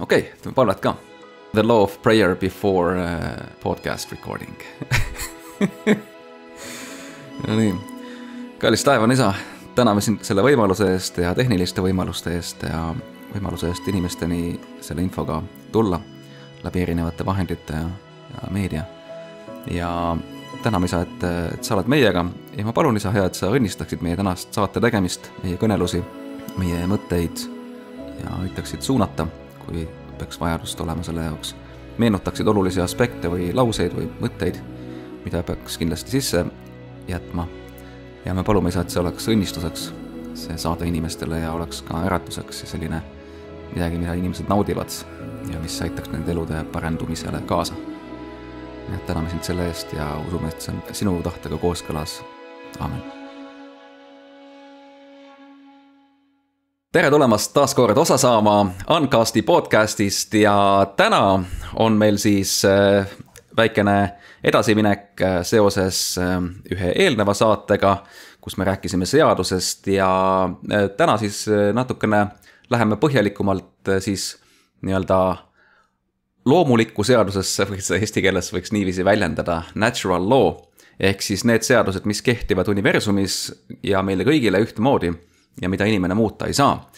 Okej, okay, to Pablo ka. The Law of Prayer Before uh, Podcast Recording no nii, kallis taevane isa, täname sind selle võimaluse eest ja tehniliste võimaluste eest ja võimaluse eest inimesteni selle infoga tulla läbi erinevate vahendite ja, ja meedia. ja täname isa, et, et sa oled meiega ja ma palun isa, hea, et sa õnnistaksid meie tänast saate tegemist, meie kõnelusi, meie mõtteid ja aitaksid suunata kui peaks vajadust olema selle jaoks, meenutaksid olulisi aspekte või lauseid või mõtteid, mida peaks kindlasti sisse jätma. ja me palume isa, et see oleks õnnistuseks, see saade inimestele ja oleks ka äratuseks ja selline midagi, mida inimesed naudivad ja mis aitaks nende elude parendumisele kaasa. nii et täname sind selle eest ja usume, et see on sinu tahtega kooskõlas. amin tere tulemast taas kord osa saama Uncasti podcastist ja täna on meil siis äh, väikene edasiminek äh, seoses äh, ühe eelneva saatega, kus me rääkisime seadusest ja täna siis natukene läheme põhjalikumalt siis nii-öelda loomulikku seadusesse, või seda eesti keeles võiks niiviisi väljendada, natural law. ehk siis need seadused, mis kehtivad universumis ja meile kõigile ühtemoodi ja mida inimene muuta ei saa.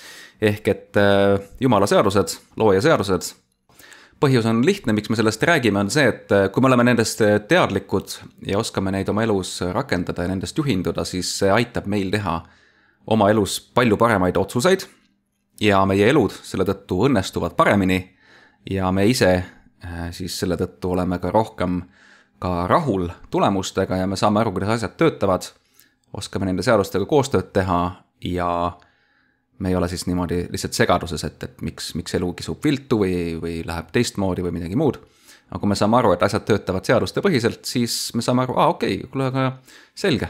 ehk et äh, jumala seadused, looja seadused. põhjus on lihtne, miks me sellest räägime, on see, et äh, kui me oleme nendest äh, teadlikud ja oskame neid oma elus rakendada ja nendest juhinduda, siis see aitab meil teha oma elus palju paremaid otsuseid. ja meie elud selle tõttu õnnestuvad paremini ja me ise siis selle tõttu oleme ka rohkem ka rahul tulemustega ja me saame aru, kuidas asjad töötavad. oskame nende seadustega koostööd teha ja me ei ole siis niimoodi lihtsalt segaduses, et, et miks, miks elu kisub viltu või, või läheb teistmoodi või midagi muud. aga kui me saame aru, et asjad töötavad seadustepõhiselt, siis me saame aru, aa okei okay,, kuule aga selge.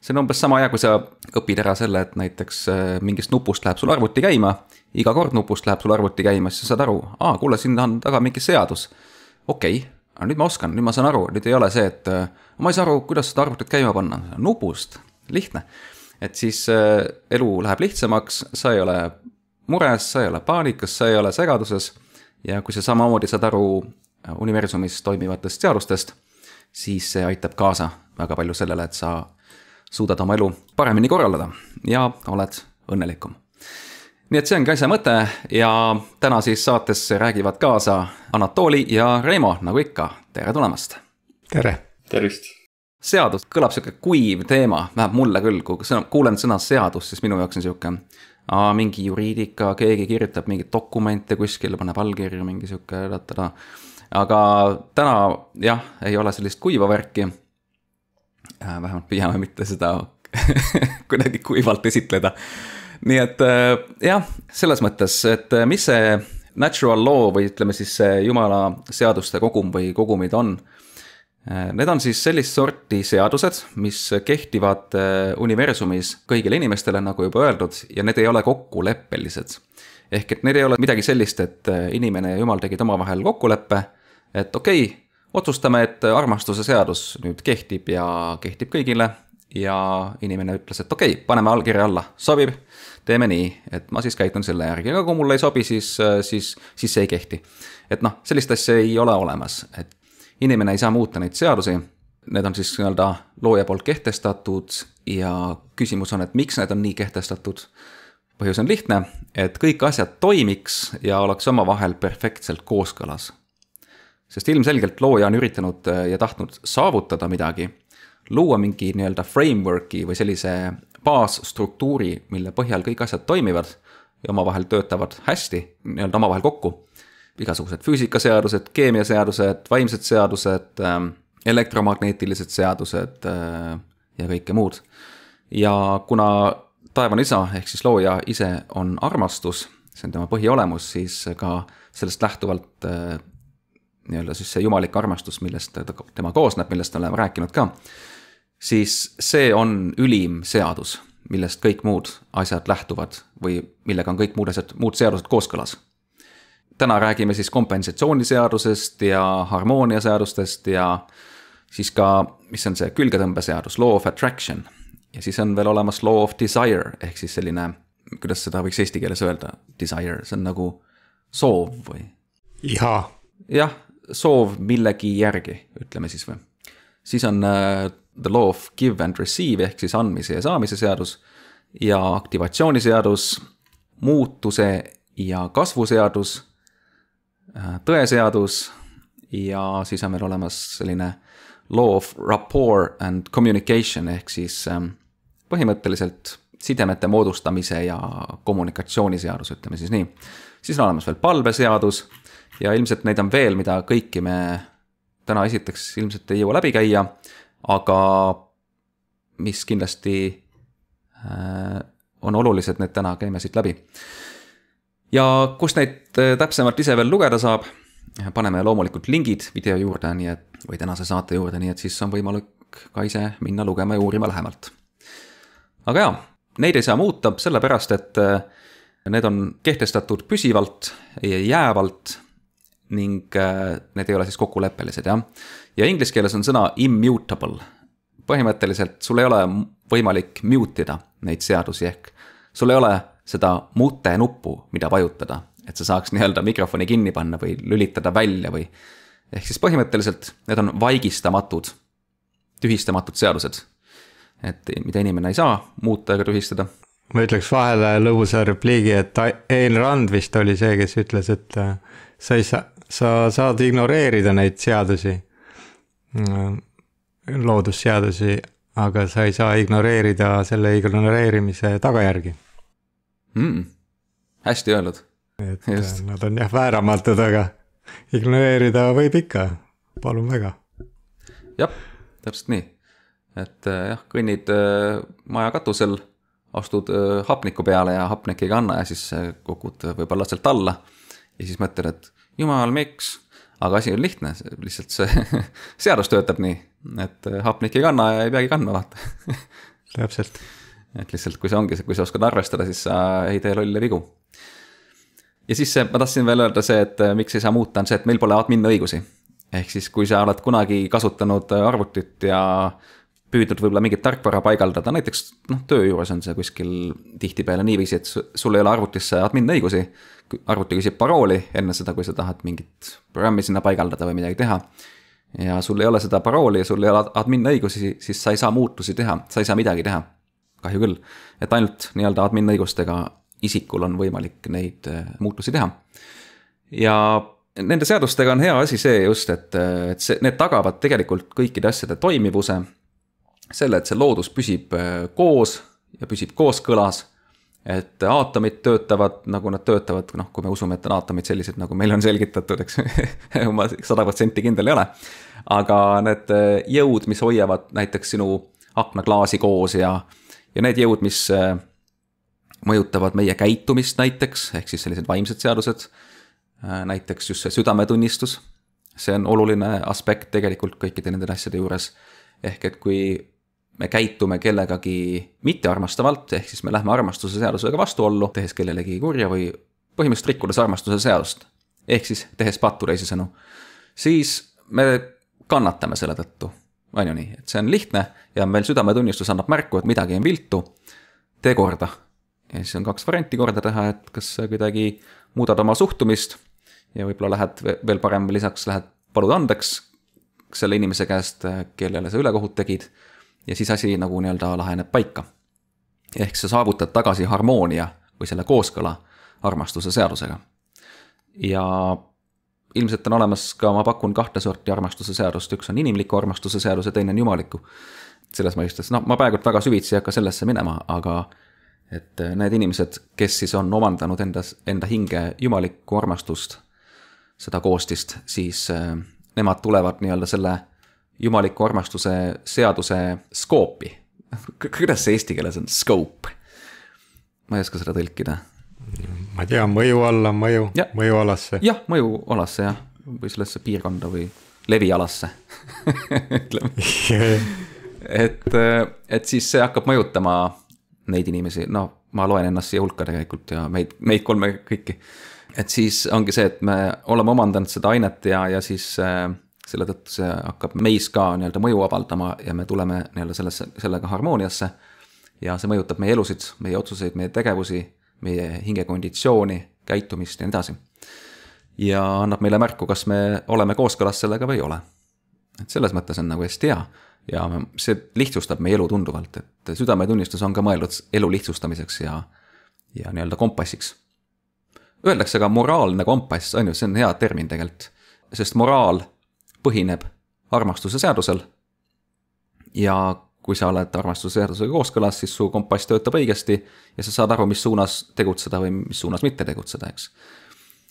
see on umbes sama hea, kui sa õpid ära selle, et näiteks äh, mingist nupust läheb sul arvuti käima. iga kord nupust läheb sul arvuti käima, siis sa saad aru, aa kuule, sinna on taga mingi seadus. okei okay,, aga nüüd ma oskan, nüüd ma saan aru, nüüd ei ole see, et äh, ma ei saa aru, kuidas seda arvutit käima panna, nupust, lihtne et siis äh, elu läheb lihtsamaks, sa ei ole mures, sa ei ole paanikas, sa ei ole segaduses. ja kui sa samamoodi saad aru äh, universumis toimivatest seadustest, siis see aitab kaasa väga palju sellele, et sa suudad oma elu paremini korraldada ja oled õnnelikum. nii et see ongi asja mõte ja täna siis saatesse räägivad kaasa Anatoli ja Reimo, nagu ikka, tere tulemast. tere. tervist seadus kõlab sihuke kuiv teema, vähemalt mulle küll, kui sõna, kuulen sõna seadus, siis minu jaoks on sihuke. mingi juriidika, keegi kirjutab mingeid dokumente kuskile, paneb allkirju, mingi sihuke ta-ta-ta. aga täna jah, ei ole sellist kuiva värki. Äh, vähemalt püüame mitte seda kuidagi kuivalt esitleda. nii et äh, jah, selles mõttes, et äh, mis see natural law või ütleme siis see jumala seaduste kogum või kogumid on Äh, need on siis sellist sorti seadused, mis kehtivad äh, universumis kõigile inimestele, nagu juba öeldud, ja need ei ole kokkuleppelised. ehk et need ei ole midagi sellist, et äh, inimene ja jumal tegid omavahel kokkuleppe, et okei okay,, otsustame, et armastuse seadus nüüd kehtib ja kehtib kõigile ja inimene ütles, et okei okay,, paneme allkirja alla, sobib, teeme nii, et ma siis käitun selle järgi, aga kui mulle ei sobi, siis, siis, siis see ei kehti. et noh, sellist asja ei ole olemas, et inimene ei saa muuta neid seadusi, need on siis nii-öelda looja poolt kehtestatud ja küsimus on, et miks need on nii kehtestatud. põhjus on lihtne, et kõik asjad toimiks ja oleks omavahel perfektselt kooskõlas. sest ilmselgelt looja on üritanud äh, ja tahtnud saavutada midagi, luua mingi nii-öelda framework'i või sellise baasstruktuuri, mille põhjal kõik asjad toimivad ja omavahel töötavad hästi, nii-öelda omavahel kokku igasugused füüsikaseadused, keemiaseadused, vaimsed seadused, ähm, elektromagneetilised seadused äh, ja kõike muud. ja kuna taevane isa ehk siis looja ise on armastus, see on tema põhiolemus, siis ka sellest lähtuvalt äh, nii-öelda siis see jumalik armastus, millest ta, tema koosneb, millest me oleme rääkinud ka, siis see on ülim seadus, millest kõik muud asjad lähtuvad või millega on kõik muud asjad, muud seadused kooskõlas täna räägime siis kompensatsiooniseadusest ja harmooniaseadustest ja siis ka, mis on see külgetõmbeseadus, law of attraction. ja siis on veel olemas law of desire ehk siis selline, kuidas seda võiks eesti keeles öelda, desire, see on nagu soov või? iha. jah, soov millegi järgi, ütleme siis või. siis on uh, the law of give and receive ehk siis andmise ja saamise seadus ja aktivatsiooniseadus, muutuse ja kasvuseadus Äh, tõeseadus ja siis on meil olemas selline law of rapport and communication ehk siis ähm, põhimõtteliselt sidemete moodustamise ja kommunikatsiooniseadus, ütleme siis nii. siis on olemas veel palveseadus ja ilmselt neid on veel, mida kõiki me täna esiteks ilmselt ei jõua läbi käia, aga mis kindlasti äh, on olulised, need täna käime siit läbi ja kust neid äh, täpsemalt ise veel lugeda saab, paneme loomulikult lingid video juurde, nii et, või tänase saate juurde, nii et siis on võimalik ka ise minna lugema ja uurima lähemalt. aga jaa, neid ei saa muuta, sellepärast et äh, need on kehtestatud püsivalt, jäävalt ning äh, need ei ole siis kokkuleppelised, jah. ja inglise keeles on sõna immutable. põhimõtteliselt sul ei ole võimalik mute ida neid seadusi, ehk sul ei ole seda mute nuppu, mida vajutada, et sa saaks nii-öelda mikrofoni kinni panna või lülitada välja või. ehk siis põhimõtteliselt need on vaigistamatud, tühistamatud seadused. et mida inimene ei saa muuta ega tühistada. ma ütleks vahele lõbusa repliigi, et Ain Rand vist oli see, kes ütles, et äh, sa ei saa, sa saad ignoreerida neid seadusi, äh, loodusseadusi, aga sa ei saa ignoreerida selle ignoreerimise tagajärgi mm. -mm.. hästi öeldud. et Just. Äh, nad on jah vääramatud, aga ignoreerida võib ikka, palun väga. jah, täpselt nii. et äh, jah, kõnnid äh, maja katusel, astud hapniku peale ja hapnik ei kanna ja siis kukud võib-olla sealt alla. ja siis mõtled, et jumal, miks aga asi on lihtne, lihtsalt see seadus töötab nii, et hapnik ei kanna ja ei peagi kandma vaata täpselt et lihtsalt, kui see ongi, kui sa oskad arvestada, siis sa ei tee lolle vigu. ja siis see, ma tahtsin veel öelda see, et eh, miks ei saa muuta, on see, et meil pole admin õigusi. ehk siis, kui sa oled kunagi kasutanud eh, arvutit ja püüdnud võib-olla mingit tarkvara paigaldada, näiteks noh, töö juures on see kuskil tihtipeale niiviisi, et sul ei ole arvutisse admin õigusi. arvuti küsib parooli enne seda, kui sa tahad mingit programmi sinna paigaldada või midagi teha. ja sul ei ole seda parooli ja sul ei ole admin õigusi, siis sa ei saa muutusi teha, sa ei saa midagi teha kahju küll. et ainult nii-öelda admin õigustega isikul on võimalik neid äh, muutusi teha. ja nende seadustega on hea asi see just, et, äh, et see, need tagavad tegelikult kõikide asjade toimivuse. selle, et see loodus püsib äh, koos ja püsib kooskõlas. et aatomid töötavad nagu nad töötavad, noh, kui me usume, et on aatomid sellised, nagu meile on selgitatud, eks ma sada protsenti kindel ei ole. aga need jõud, mis hoiavad näiteks sinu aknaklaasi koos ja ja need jõud, mis äh, mõjutavad meie käitumist näiteks, ehk siis sellised vaimsed seadused, äh, näiteks just see südametunnistus, see on oluline aspekt tegelikult kõikide nende asjade juures. ehk et kui me käitume kellegagi mittearmastavalt, ehk siis me lähme armastuse seadusega vastuollu, tehes kellelegi kurja või põhimõtteliselt rikkudes armastuse seadust. ehk siis tehes pattu teisisõnu, siis me kannatame selle tõttu on ju nii, et see on lihtne ja meil südametunnistus annab märku, et midagi on viltu. tee korda. ja siis on kaks varianti korda teha, et kas sa kuidagi muudad oma suhtumist ja võib-olla lähed veel parem, lisaks lähed, palud andeks selle inimese käest, kellele sa ülekohut tegid. ja siis asi nagu nii-öelda laheneb paika. ehk sa saavutad tagasi harmoonia või selle kooskõla armastuse seadusega. ja ilmselt on olemas ka, ma pakun kahte sorti armastuse seadust, üks on inimliku armastuse seadus ja teine on jumaliku. selles mõistes, noh, ma praegult väga süvitsi ei hakka sellesse minema, aga et eh, need inimesed, kes siis on omandanud endas, enda hinge jumalikku armastust, seda koostist, siis äh, nemad tulevad nii-öelda selle jumaliku armastuse seaduse skoopi kuidas see eesti keeles on, scope? ma ei oska seda tõlkida ma ei tea, mõju alla, mõju, mõjualasse. jah, mõjualasse jah, või sellesse piirkonda või levialasse ütleme et, eh, et siis see hakkab mõjutama neid inimesi, no ma loen ennast siia hulka tegelikult ja meid, meid kolme kõiki. et siis ongi see, et me oleme omandanud seda ainet ja, ja siis äh, selle tõttu see hakkab meis ka nii-öelda mõju avaldama ja me tuleme nii-öelda sellesse, sellega harmooniasse. ja see mõjutab meie elusid, meie otsuseid, meie tegevusi meie hingekonditsiooni, käitumist ja nii edasi. ja annab meile märku, kas me oleme kooskõlas sellega või ei ole. et selles mõttes on nagu hästi hea ja see lihtsustab meie elu tunduvalt, et südametunnistus on ka mõeldud elu lihtsustamiseks ja, ja nii-öelda kompassiks. Öeldakse ka moraalne kompass, on ju, see on hea termin tegelikult, sest moraal põhineb armastuse seadusel. ja kui sa oled armastusseadusega kooskõlas, siis su kompass töötab õigesti ja sa saad aru, mis suunas tegutseda või mis suunas mitte tegutseda, eks.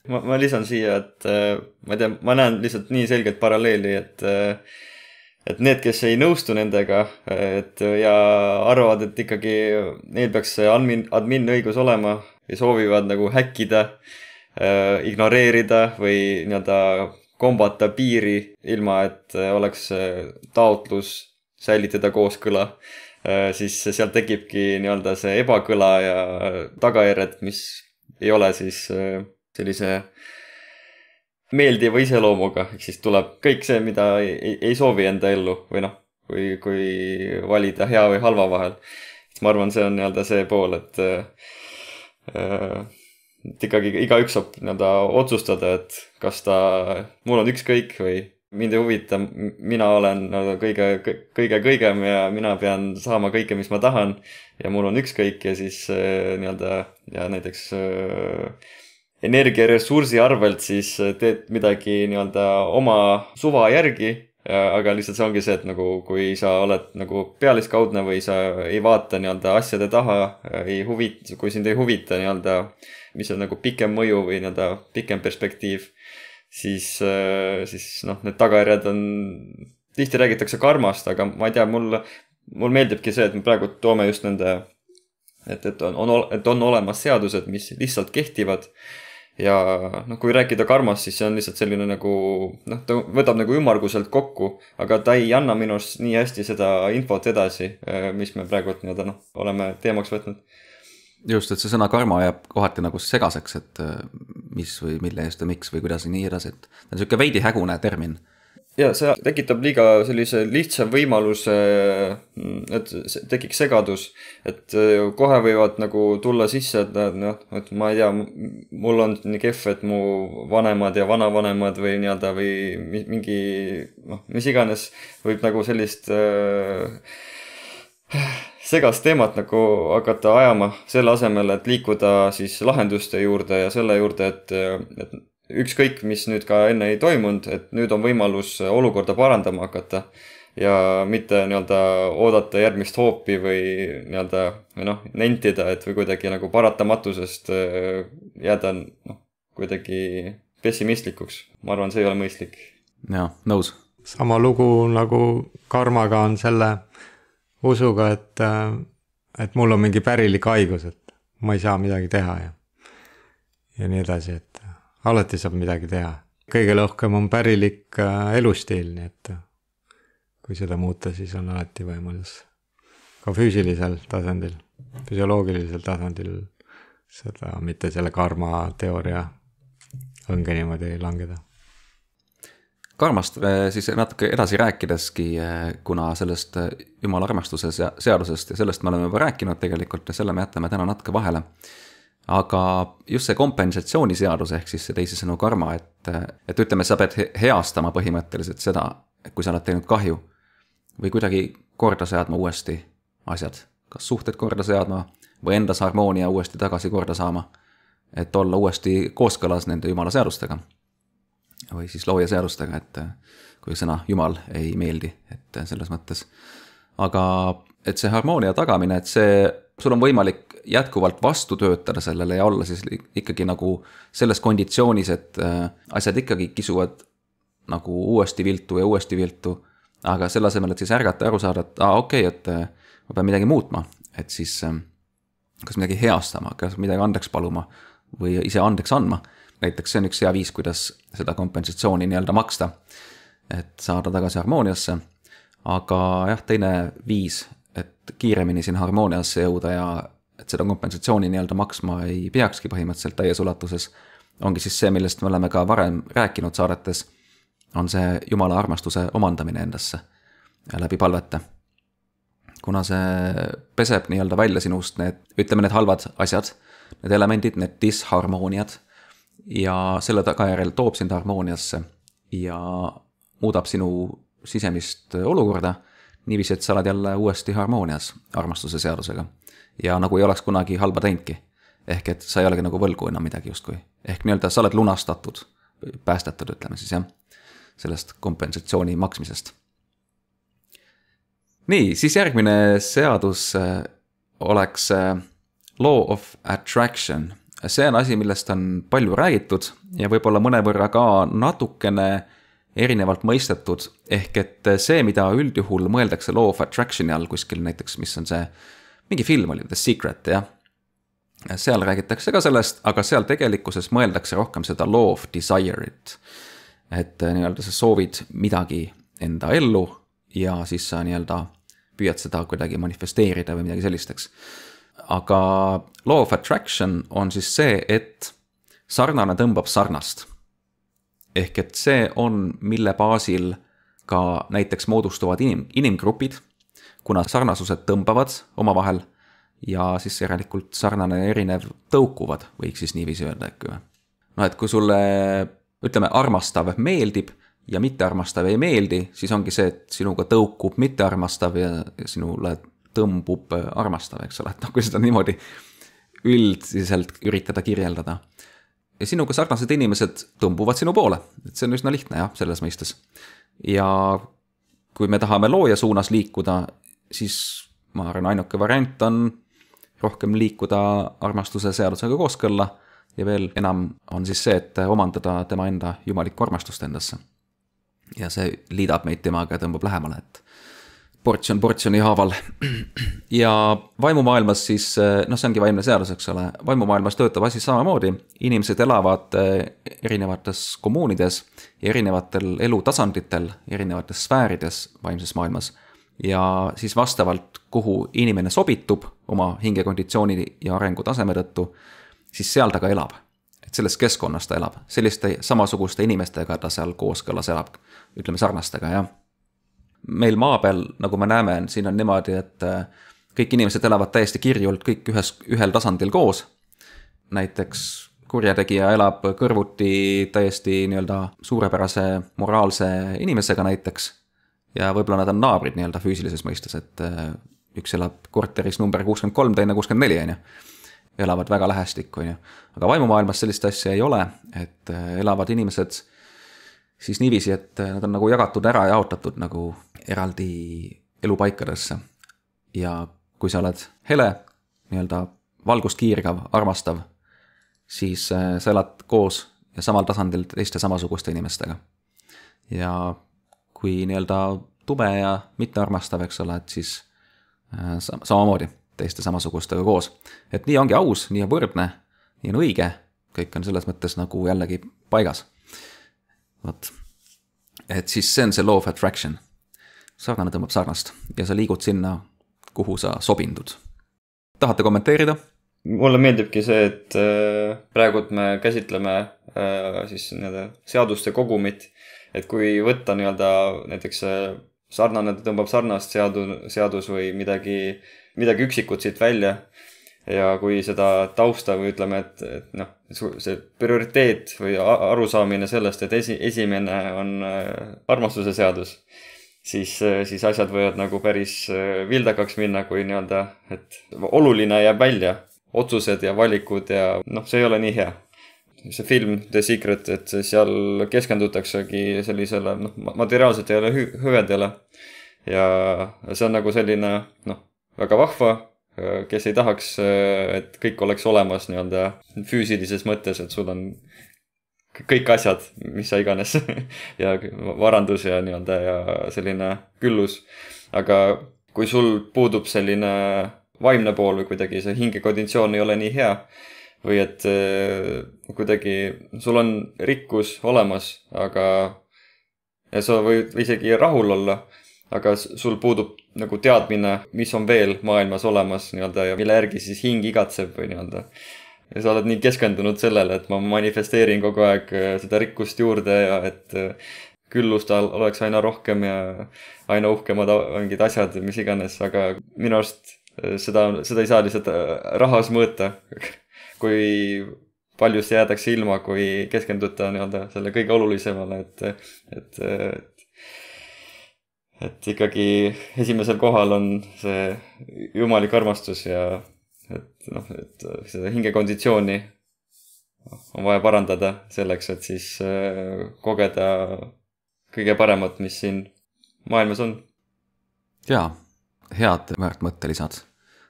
ma, ma lisan siia, et äh, ma ei tea, ma näen lihtsalt nii selget paralleeli, et äh, et need, kes ei nõustu nendega, et äh, ja arvavad, et ikkagi neil peaks see admin, admin õigus olema ja soovivad nagu häkkida, ignoreerida või nii-öelda kombata piiri, ilma et oleks taotlus säilitada kooskõla, äh, siis seal tekibki nii-öelda see ebakõla ja äh, tagajärjed, mis ei ole siis äh, sellise meeldiva iseloomuga, ehk siis tuleb kõik see, mida ei, ei soovi enda ellu või noh, kui, kui valida hea või halva vahel. siis ma arvan, see on nii-öelda see pool, et äh, et ikkagi igaüks saab nii-öelda otsustada, et kas ta, mul on ükskõik või mind ei huvita, mina olen nagu kõige, kõige kõigem ja mina pean saama kõike, mis ma tahan. ja mul on ükskõik ja siis äh, nii-öelda ja näiteks äh, energiaressursi arvelt siis äh, teed midagi nii-öelda oma suva järgi. Äh, aga lihtsalt see ongi see, et nagu kui sa oled nagu pealiskaudne või sa ei vaata nii-öelda asjade taha, ei huvita, kui sind ei huvita nii-öelda, mis on nagu pikem mõju või nii-öelda pikem perspektiiv siis, äh, siis noh, need tagajärjed on, tihti räägitakse karmast, aga ma ei tea, mul, mul meeldibki see, et me praegu toome just nende, et, et on, on, et on olemas seadused, mis lihtsalt kehtivad ja noh, kui rääkida karmast, siis see on lihtsalt selline nagu noh, ta võtab nagu ümmarguselt kokku, aga ta ei anna minu arust nii hästi seda infot edasi, äh, mis me praegult nii-öelda noh, oleme teemaks võtnud just, et see sõna karma jääb kohati nagu segaseks, et äh, mis või mille eest ja miks või kuidas ja nii edasi, et ta on sihuke veidi hägune termin. ja see tekitab liiga sellise lihtsa võimaluse, mm, et tekiks segadus, et äh, kohe võivad nagu tulla sisse, et noh, et ma ei tea, mul on nii kehv, et mu vanemad ja vanavanemad või nii-öelda või mingi noh, mis iganes võib nagu sellist äh, segast teemat nagu hakata ajama, selle asemel, et liikuda siis lahenduste juurde ja selle juurde, et, et ükskõik, mis nüüd ka enne ei toimunud, et nüüd on võimalus olukorda parandama hakata ja mitte nii-öelda oodata järgmist hoopi või nii-öelda või noh, nentida, et või kuidagi nagu paratamatusest äh, jääda noh, kuidagi pessimistlikuks. ma arvan, see ei ole mõistlik. jah, nõus. sama lugu nagu karmaga on selle usuga, et, äh, et mul on mingi pärilik haigus, et ma ei saa midagi teha ja, ja nii edasi, et alati saab midagi teha. kõige lõhkem on pärilik äh, elustiil, nii et kui seda muuta, siis on alati võimalus ka füüsilisel tasandil, füsioloogilisel tasandil seda, mitte selle karma teooria õnge niimoodi langeda karmast äh, siis natuke edasi rääkideski, äh, kuna sellest äh, jumala armastuse seadusest ja sellest me oleme juba rääkinud tegelikult ja selle me jätame täna natuke vahele. aga just see kompensatsiooniseadus ehk siis teisisõnu karma, et, et ütleme, sa pead heastama põhimõtteliselt seda, kui sa oled teinud kahju. või kuidagi korda seadma uuesti asjad, kas suhted korda seadma või endas harmoonia uuesti tagasi korda saama. et olla uuesti kooskõlas nende jumala seadustega või siis looja seadustega, et äh, kui sõna jumal ei meeldi, et äh, selles mõttes. aga et see harmoonia tagamine, et see, sul on võimalik jätkuvalt vastu töötada sellele ja olla siis ikkagi nagu selles konditsioonis, et äh, asjad ikkagi kisuvad nagu uuesti viltu ja uuesti viltu. aga selle asemel, et siis ärgata ja aru saada, et aa ah,, okei okay,, et ma pean midagi muutma, et siis kas midagi heastama, kas midagi andeks paluma või ise andeks andma näiteks see on üks hea viis, kuidas seda kompensatsiooni nii-öelda maksta. et saada tagasi harmooniasse. aga jah, teine viis, et kiiremini siin harmooniasse jõuda ja et seda kompensatsiooni nii-öelda maksma ei peakski põhimõtteliselt täies ulatuses, ongi siis see, millest me oleme ka varem rääkinud saadetes, on see jumala armastuse omandamine endasse läbi palvete kuna see peseb nii-öelda välja sinust need, ütleme need halvad asjad, need elemendid, need disharmooniad ja selle tagajärjel toob sind harmooniasse ja muudab sinu sisemist olukorda niiviisi, et sa oled jälle uuesti harmoonias armastuse seadusega. ja nagu ei oleks kunagi halba teinudki. ehk et sa ei olegi nagu võlgu enam midagi justkui. ehk nii-öelda sa oled lunastatud, päästetud, ütleme siis jah, sellest kompensatsiooni maksmisest. nii, siis järgmine seadus äh, oleks äh, law of attraction see on asi, millest on palju räägitud ja võib-olla mõnevõrra ka natukene erinevalt mõistetud. ehk et see, mida üldjuhul mõeldakse law of attraction'i all kuskil näiteks, mis on see, mingi film oli The Secret, jah. seal räägitakse ka sellest, aga seal tegelikkuses mõeldakse rohkem seda law of desire'it. et äh, nii-öelda sa soovid midagi enda ellu ja siis sa nii-öelda püüad seda kuidagi manifesteerida või midagi sellist, eks aga law of attraction on siis see, et sarnane tõmbab sarnast. ehk et see on, mille baasil ka näiteks moodustuvad inim, inimgrupid, kuna sarnasused tõmbavad omavahel ja siis järelikult sarnane ja erinev tõukuvad, võiks siis niiviisi öelda äkki või? noh, et kui sulle ütleme, armastav meeldib ja mittearmastav ei meeldi, siis ongi see, et sinuga tõukub mittearmastav ja sinule tõmbub äh, armastav, eks ole, et noh, nagu kui seda niimoodi üldiselt üritada kirjeldada. ja sinuga sarnased inimesed tõmbuvad sinu poole, et see on üsna lihtne jah, selles mõistes. ja kui me tahame looja suunas liikuda, siis ma arvan, ainuke variant on rohkem liikuda armastuse seadusega kooskõlla ja veel enam on siis see, et omandada tema enda jumalikku armastust endasse. ja see liidab meid temaga ja tõmbab lähemale, et portsjon portsjoni haaval. ja vaimumaailmas siis, eh, noh, see ongi vaimne seadus, eks ole, vaimumaailmas töötab asi samamoodi. inimesed elavad eh, erinevates kommuunides, erinevatel elutasanditel, erinevates sfäärides vaimses maailmas. ja siis vastavalt, kuhu inimene sobitub oma hingekonditsiooni ja arengutaseme tõttu, siis seal ta ka elab. et selles keskkonnas ta elab, selliste samasuguste inimestega ta seal kooskõlas elab, ütleme sarnastega, jah meil maa peal, nagu me näeme, siin on niimoodi, et äh, kõik inimesed elavad täiesti kirjult kõik ühes, ühel tasandil koos. näiteks kurjategija elab kõrvuti täiesti nii-öelda suurepärase moraalse inimesega näiteks. ja võib-olla nad on naabrid nii-öelda füüsilises mõistes, et äh, üks elab korteris number kuuskümmend kolm, teine kuuskümmend neli, on ju elavad väga lähestikku, on ju. aga vaimumaailmas sellist asja ei ole, et äh, elavad inimesed siis niiviisi, et äh, nad on nagu jagatud ära, jaotatud nagu eraldi elupaikadesse. ja kui sa oled hele, nii-öelda valgust kiirgav, armastav, siis äh, sa elad koos ja samal tasandil teiste samasuguste inimestega. ja kui nii-öelda tume ja mittearmastav, eks ole, et siis äh, sam samamoodi teiste samasugustega koos. et nii ongi aus, nii on võrdne, nii on õige, kõik on selles mõttes nagu jällegi paigas vot. et siis see on see law of attraction. sarnane tõmbab sarnast ja sa liigud sinna, kuhu sa sobindud. tahate kommenteerida? mulle meeldibki see, et äh, praegult me käsitleme äh, siis nii-öelda seaduste kogumit. et kui võtta nii-öelda näiteks äh, sarnane tõmbab sarnast seadu-, seadus või midagi, midagi üksikut siit välja ja kui seda tausta või ütleme, et, et noh, see prioriteet või arusaamine sellest, et esi, esimene on äh, armastuse seadus, siis, äh, siis asjad võivad nagu päris äh, vildakaks minna, kui nii-öelda, et oluline jääb välja, otsused ja valikud ja noh, see ei ole nii hea see film The Secret, et seal keskendutaksegi sellisele noh, materiaalsetele hüvedele. ja see on nagu selline noh, väga vahva Äh, kes ei tahaks, äh, et kõik oleks olemas nii-öelda füüsilises mõttes, et sul on kõik asjad, mis sa iganes ja varandus ja nii-öelda ja selline küllus. aga kui sul puudub selline vaimne pool või kuidagi see hingekonditsioon ei ole nii hea või et äh, kuidagi sul on rikkus olemas, aga ja sa võid isegi rahul olla, aga sul puudub nagu teadmine, mis on veel maailmas olemas nii-öelda ja mille järgi siis hing igatseb või nii-öelda. ja sa oled nii keskendunud sellele, et ma manifesteerin kogu aeg äh, seda rikkust juurde ja et äh, küllust oleks aina rohkem ja aina uhkemad mingid asjad, mis iganes, aga minu arust äh, seda, seda ei saa lihtsalt rahas mõõta. kui palju jäädakse ilma, kui keskenduda nii-öelda selle kõige olulisemale, et, et et ikkagi esimesel kohal on see jumalik armastus ja et noh, et seda hingekonditsiooni on vaja parandada selleks, et siis äh, kogeda kõige paremat, mis siin maailmas on. jaa, head väärt mõttelisad,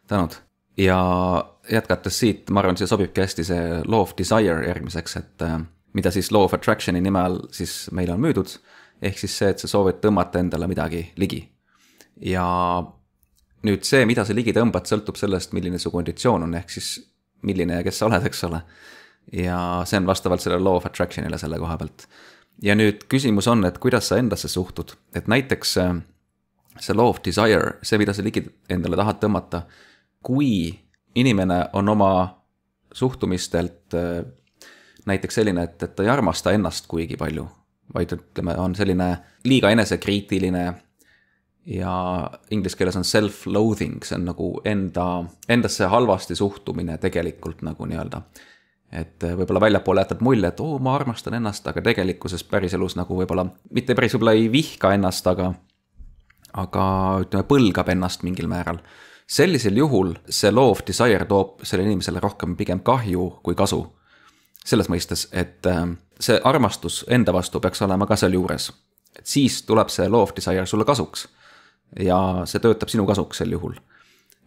tänud. ja jätkates siit, ma arvan, siia sobibki hästi see law of desire järgmiseks, et äh, mida siis law of attraction'i nime all siis meile on müüdud ehk siis see, et sa soovid tõmmata endale midagi ligi. ja nüüd see, mida sa ligi tõmbad, sõltub sellest, milline su konditsioon on, ehk siis milline ja kes sa oled, eks ole. ja see on vastavalt sellele law of attraction'ile selle koha pealt. ja nüüd küsimus on, et kuidas sa endasse suhtud, et näiteks äh, see law of desire, see, mida sa ligi endale tahad tõmmata, kui inimene on oma suhtumistelt äh, näiteks selline, et, et ta ei armasta ennast kuigi palju vaid ütleme, on selline liiga enesekriitiline ja inglise keeles on self-loathing, see on nagu enda, endasse halvasti suhtumine tegelikult nagu nii-öelda. et võib-olla väljapoole jätab mulje, et oo, ma armastan ennast, aga tegelikkuses päriselus nagu võib-olla, mitte päris võib-olla ei vihka ennast, aga aga ütleme, põlgab ennast mingil määral. sellisel juhul see loov desire toob sellele inimesele rohkem pigem kahju kui kasu selles mõistes, et äh, see armastus enda vastu peaks olema ka sealjuures. et siis tuleb see love desire sulle kasuks. ja see töötab sinu kasuks sel juhul.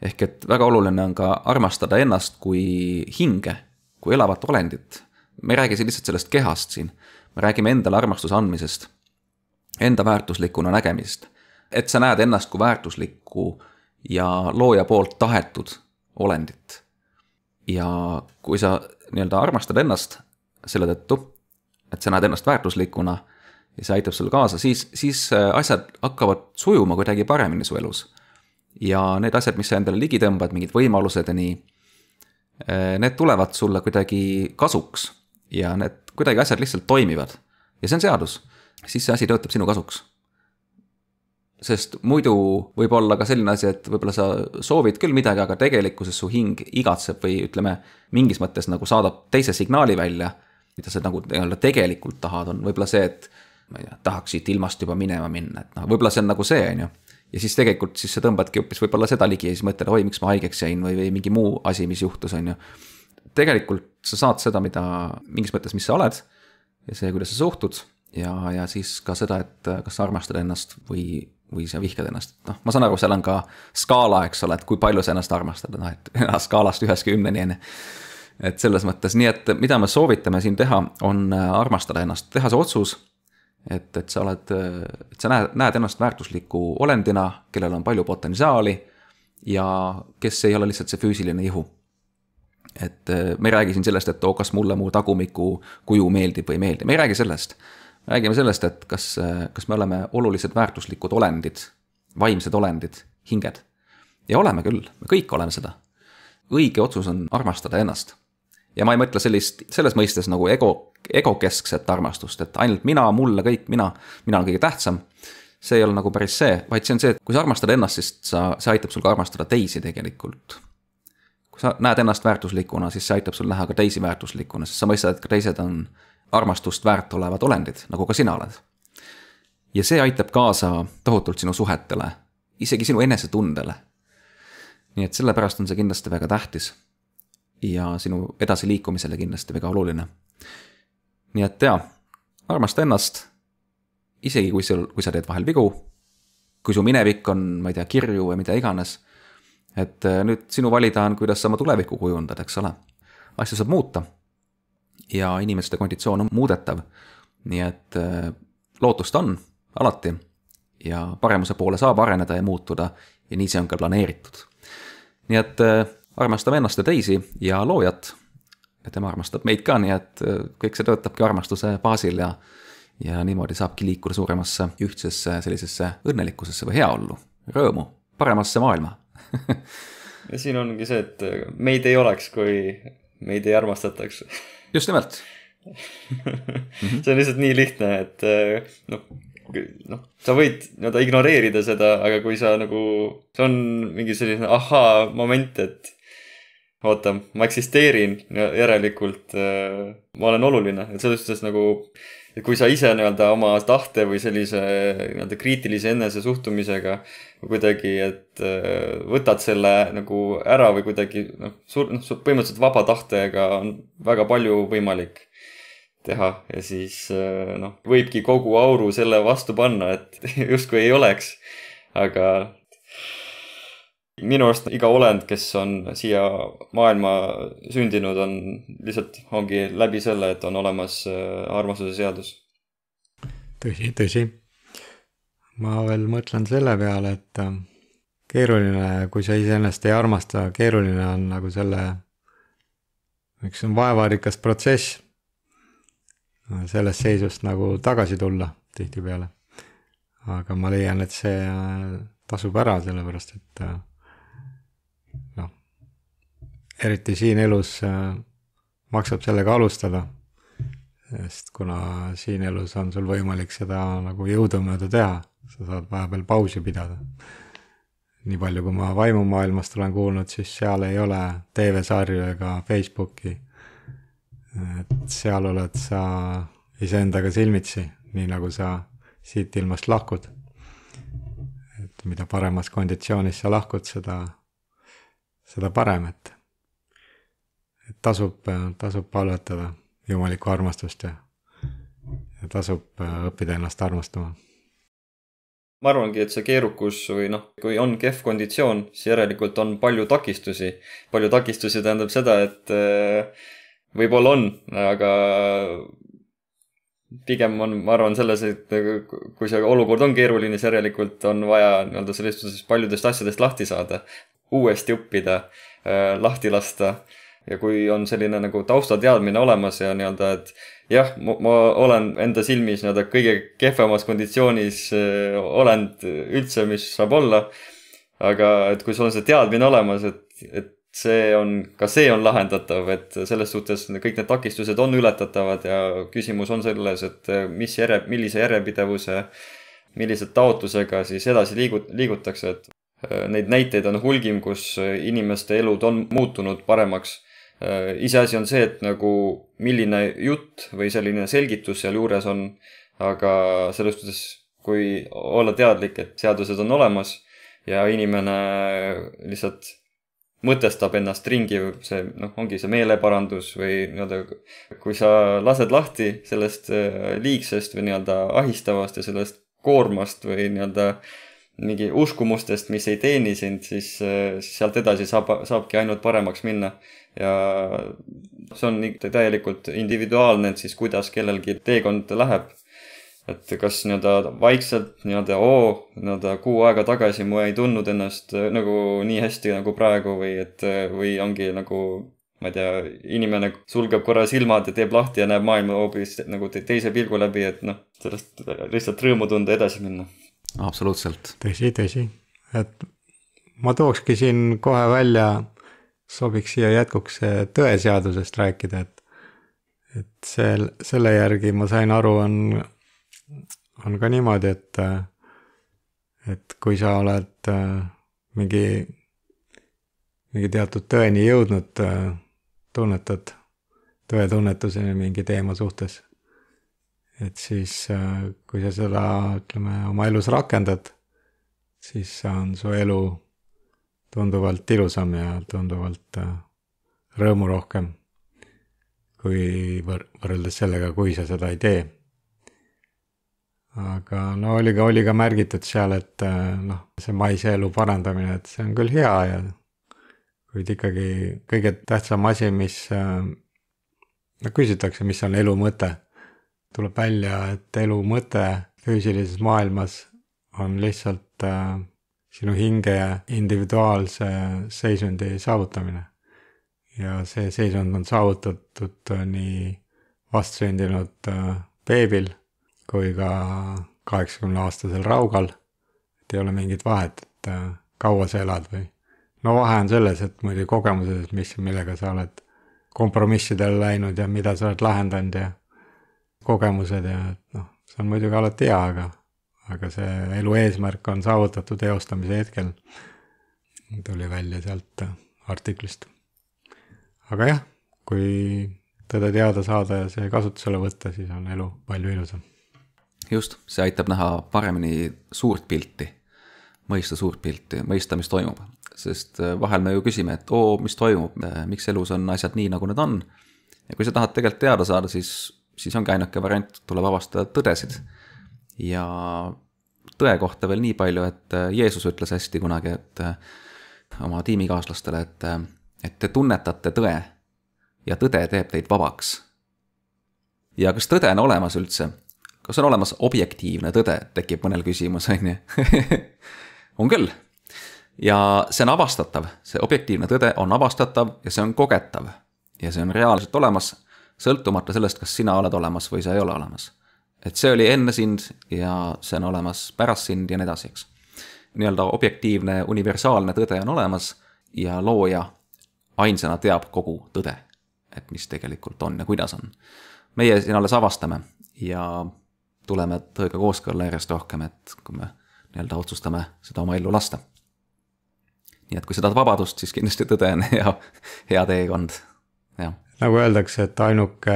ehk et väga oluline on ka armastada ennast kui hinge, kui elavat olendit. me ei räägi siin lihtsalt sellest kehast siin, me räägime endale armastuse andmisest. Enda väärtuslikuna nägemisest. et sa näed ennast kui väärtuslikku ja looja poolt tahetud olendit. ja kui sa nii-öelda armastad ennast selle tõttu, et sa näed ennast väärtuslikuna ja see aitab sulle kaasa, siis, siis äh, asjad hakkavad sujuma kuidagi paremini su elus. ja need asjad, mis sa endale ligi tõmbad, mingid võimalused ja nii, äh, need tulevad sulle kuidagi kasuks ja need kuidagi asjad lihtsalt toimivad ja see on seadus, siis see asi töötab sinu kasuks sest muidu võib olla ka selline asi, et võib-olla sa soovid küll midagi, aga tegelikkuses su hing igatseb või ütleme, mingis mõttes nagu saadab teise signaali välja, mida sa nagu nii-öelda tegelikult tahad, on võib-olla see, et ma ei tea, tahaks siit ilmast juba minema minna, et noh, võib-olla see on nagu see, on ju. ja siis tegelikult siis sa tõmbadki hoopis võib-olla seda ligi ja siis mõtled, oi, miks ma haigeks jäin või, või mingi muu asi, mis juhtus, on ju. tegelikult sa saad seda, mida mingis mõttes, mis sa oled ja see, kuidas sa suhtud ja, ja siis ka seda, et kas sa armastad ennast või või sa vihkad ennast, noh, ma saan aru, seal on ka skaala, eks ole, et kui palju sa ennast armastad, noh, et skaalast ühest kümneni on ju. et selles mõttes, nii et mida me soovitame siin teha, on äh, armastada ennast, teha see otsus. et, et sa oled, äh, et sa näed, näed ennast väärtusliku olendina, kellel on palju potentsiaali ja kes ei ole lihtsalt see füüsiline ihu et äh, me ei räägi siin sellest, et oo, kas mulle mu tagumiku kuju meeldib või ei meeldi, me ei räägi sellest räägime sellest, et kas, kas me oleme olulised väärtuslikud olendid, vaimsed olendid, hinged. ja oleme küll, me kõik oleme seda. õige otsus on armastada ennast. ja ma ei mõtle sellist, selles mõistes nagu ego, egokeskset armastust, et ainult mina, mulle kõik, mina, mina olen kõige tähtsam. see ei ole nagu päris see, vaid see on see, et kui sa armastad ennast, siis sa, see aitab sul ka armastada teisi tegelikult kui sa näed ennast väärtuslikuna, siis see aitab sul näha ka teisi väärtuslikuna, sest sa mõistad, et ka teised on armastust väärt olevad olendid, nagu ka sina oled. ja see aitab kaasa tohutult sinu suhetele, isegi sinu enesetundele. nii et sellepärast on see kindlasti väga tähtis. ja sinu edasiliikumisele kindlasti väga oluline. nii et jaa, armasta ennast. isegi kui sul, kui sa teed vahel vigu. kui su minevik on, ma ei tea, kirju või mida iganes. et nüüd sinu valida on, kuidas sa oma tulevikku kujundad, eks ole. asju saab muuta ja inimeste konditsioon on muudetav. nii et äh, lootust on alati ja paremuse poole saab areneda ja muutuda ja nii see on ka planeeritud. nii et äh, armastame ennast ja teisi ja loojat. ja tema armastab meid ka, nii et äh, kõik see töötabki armastuse baasil ja, ja niimoodi saabki liikuda suuremasse ühtsesse sellisesse õnnelikkusesse või heaollu, rõõmu, paremasse maailma ja siin ongi see, et meid ei oleks, kui meid ei armastataks just nimelt see on lihtsalt nii lihtne, et eh, noh, noh, sa võid nii-öelda ignoreerida seda, aga kui sa nagu, see on mingi selline ahaa moment, et oota, ma eksisteerin, järelikult äh, ma olen oluline, et selles suhtes nagu ja kui sa ise nii-öelda oma tahte või sellise nii-öelda kriitilise enesesuhtumisega kuidagi, et äh, võtad selle nagu ära või kuidagi noh, suur, noh, põhimõtteliselt vaba tahtega on väga palju võimalik teha ja siis äh, noh, võibki kogu auru selle vastu panna, et justkui ei oleks. aga minu arust iga olend, kes on siia maailma sündinud, on lihtsalt, ongi läbi selle, et on olemas äh, armastuse seadus. tõsi, tõsi. ma veel mõtlen selle peale, et äh, keeruline, kui sa iseennast ei armasta, keeruline on nagu selle, eks see on vaevarikas protsess, sellest seisust nagu tagasi tulla tihtipeale. aga ma leian, et see äh, tasub ära, sellepärast et eriti siin elus äh, maksab sellega alustada. sest kuna siin elus on sul võimalik seda nagu jõudumööda teha, sa saad vahepeal pausi pidada. nii palju, kui ma vaimumaailmast olen kuulnud, siis seal ei ole TV-sarju ega Facebooki. et seal oled sa iseendaga silmitsi, nii nagu sa siit ilmast lahkud. et mida paremas konditsioonis sa lahkud, seda, seda parem, et tasub, tasub palvetada jumalikku armastust ja, ja tasub äh, õppida ennast armastama. ma arvangi, et see keerukus või noh, kui on kehv konditsioon, siis järelikult on palju takistusi. palju takistusi tähendab seda, et äh, võib-olla on, aga pigem on, ma arvan, selles, et äh, kui see olukord on keeruline, siis järelikult on vaja nii-öelda selles suhtes paljudest asjadest lahti saada, uuesti õppida, lahti lasta ja kui on selline nagu taustateadmine olemas ja nii-öelda, et jah, ma olen enda silmis nii-öelda kõige kehvemas konditsioonis eh, olend üldse, mis saab olla. aga et kui sul on see teadmine olemas, et, et see on, ka see on lahendatav, et selles suhtes kõik need takistused on ületatavad ja küsimus on selles, et eh, mis järje, millise järjepidevuse, millise taotlusega siis edasi liigu-, liigutakse, et eh, neid näiteid on hulgim, kus inimeste elud on muutunud paremaks Äh, iseasi on see, et nagu milline jutt või selline selgitus sealjuures on, aga selles suhtes, kui olla teadlik, et seadused on olemas ja inimene lihtsalt mõtestab ennast ringi, see noh, ongi see meeleparandus või nii-öelda kui sa lased lahti sellest äh, liigsest või nii-öelda ahistavast ja sellest koormast või nii-öelda äh, mingi uskumustest, mis ei teeni sind, siis, äh, siis sealt edasi saab, saabki ainult paremaks minna. ja see on täielikult individuaalne, et siis kuidas kellelgi teekond läheb. et kas nii-öelda vaikselt nii-öelda oo, nii-öelda kuu aega tagasi ma ei tundnud ennast äh, nagu nii hästi nagu praegu või et, äh, või ongi nagu ma ei tea, inimene sulgeb korra silmad ja teeb lahti ja näeb maailma hoopis nagu teise pilgu läbi, et noh, sellest lihtsalt rõõmu tunda, edasi minna absoluutselt. tõsi, tõsi, et ma tookski siin kohe välja, sobiks siia jätkuks tõeseadusest rääkida, et, et see, selle järgi ma sain aru, on, on ka niimoodi, et, et kui sa oled äh, mingi, mingi teatud tõeni jõudnud, äh, tunnetad tõetunnetuseni mingi teema suhtes et siis, äh, kui sa seda, ütleme, oma elus rakendad, siis on su elu tunduvalt ilusam ja tunduvalt äh, rõõmurohkem kui võr-, võrreldes sellega, kui sa seda ei tee. aga no oli ka, oli ka märgitud seal, et äh, noh, see maise elu parandamine, et see on küll hea ja kuid ikkagi kõige tähtsam asi, mis no küsitakse, mis on elu mõte tuleb välja, et elu mõte füüsilises maailmas on lihtsalt äh, sinu hinge individuaalse seisundi saavutamine. ja see seisund on saavutatud äh, nii vastsündinud äh, beebil kui ka kaheksakümne aastasel raugal. et ei ole mingit vahet, et kaua sa elad või. no vahe on selles, et muidu kogemuses, mis, millega sa oled kompromissidele läinud ja mida sa oled lahendanud ja kogemused ja noh, see on muidugi alati hea, aga, aga see elu eesmärk on saavutatud eostamise hetkel. tuli välja sealt artiklist. aga jah, kui tõde teada saada ja see kasutusele võtta, siis on elu palju ilusam. just, see aitab näha paremini suurt pilti, mõista suurt pilti, mõista, mis toimub, sest äh, vahel me ju küsime, et oo, mis toimub, äh, miks elus on asjad nii, nagu nad on. ja kui sa tahad tegelikult teada saada, siis siis ongi ainuke variant, tuleb avastada tõdesid. ja tõe kohta veel nii palju, et äh, Jeesus ütles hästi kunagi, et äh, oma tiimikaaslastele, et, äh, et te tunnetate tõe ja tõde teeb teid vabaks. ja kas tõde on olemas üldse? kas on olemas objektiivne tõde, tekib mõnel küsimus, on ju on küll. ja see on avastatav, see objektiivne tõde on avastatav ja see on kogetav ja see on reaalselt olemas sõltumata sellest, kas sina oled olemas või sa ei ole olemas. et see oli enne sind ja see on olemas pärast sind ja nii edasi, eks. nii-öelda objektiivne universaalne tõde on olemas ja looja ainsana teab kogu tõde, et mis tegelikult on ja kuidas on. meie siin alles avastame ja tuleme tõega kooskõlla järjest rohkem, et kui me nii-öelda otsustame seda oma ellu lasta. nii et kui sa tahad vabadust, siis kindlasti tõde on hea, hea teekond, jah nagu öeldakse, et ainuke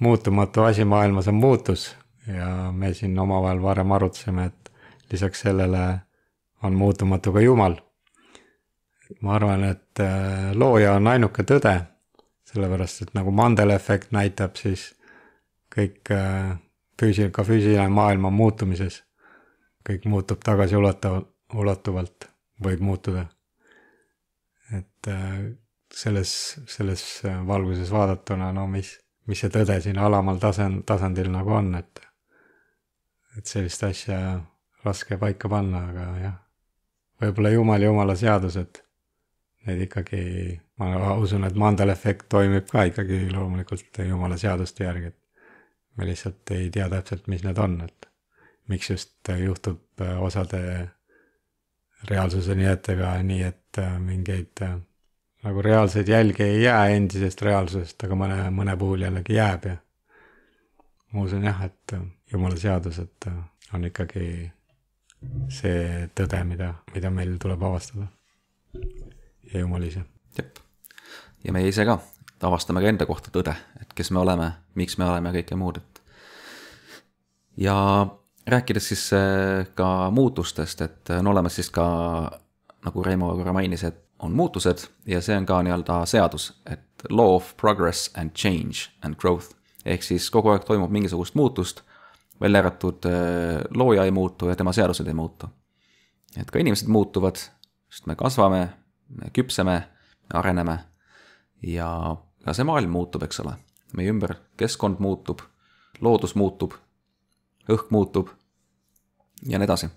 muutumatu asi maailmas on muutus ja me siin omavahel varem arutasime, et lisaks sellele on muutumatu ka Jumal. ma arvan, et äh, looja on ainuke tõde, sellepärast et nagu mandelefekt näitab, siis kõik äh, füüsi-, ka füüsiline maailm on muutumises. kõik muutub tagasiulatav, ulatuvalt, võib muutuda. et äh, selles, selles äh, valguses vaadatuna, no mis, mis see tõde siin alamal tasand, tasandil nagu on, et, et sellist asja raske paika panna, aga jah, võib-olla jumal ja jumala seadused, need ikkagi, ma usun, et mandelefekt toimib ka ikkagi loomulikult jumala seaduste järgi, et me lihtsalt ei tea täpselt, mis need on, et miks just äh, juhtub äh, osade reaalsuse nihetega nii, et mingeid nagu reaalseid jälgi ei jää endisest reaalsusest, aga mõne, mõne puhul jällegi jääb ja. ma usun jah, et jumala seadus, et on ikkagi see tõde, mida, mida meil tuleb avastada. ja jumal ise. jep, ja meie ise ka, avastame ka enda kohta tõde, et kes me oleme, miks me oleme ja kõike muud, et. ja rääkides siis äh, ka muutustest, et äh, on olemas siis ka nagu Reimo korra mainis, et on muutused ja see on ka nii-öelda seadus, et law of progress and change and growth. ehk siis kogu aeg toimub mingisugust muutust, välja arvatud äh, looja ei muutu ja tema seadused ei muutu. et ka inimesed muutuvad, sest me kasvame, me küpseme, me areneme ja ka see maailm muutub, eks ole. meie ümber keskkond muutub, loodus muutub, õhk muutub ja nii edasi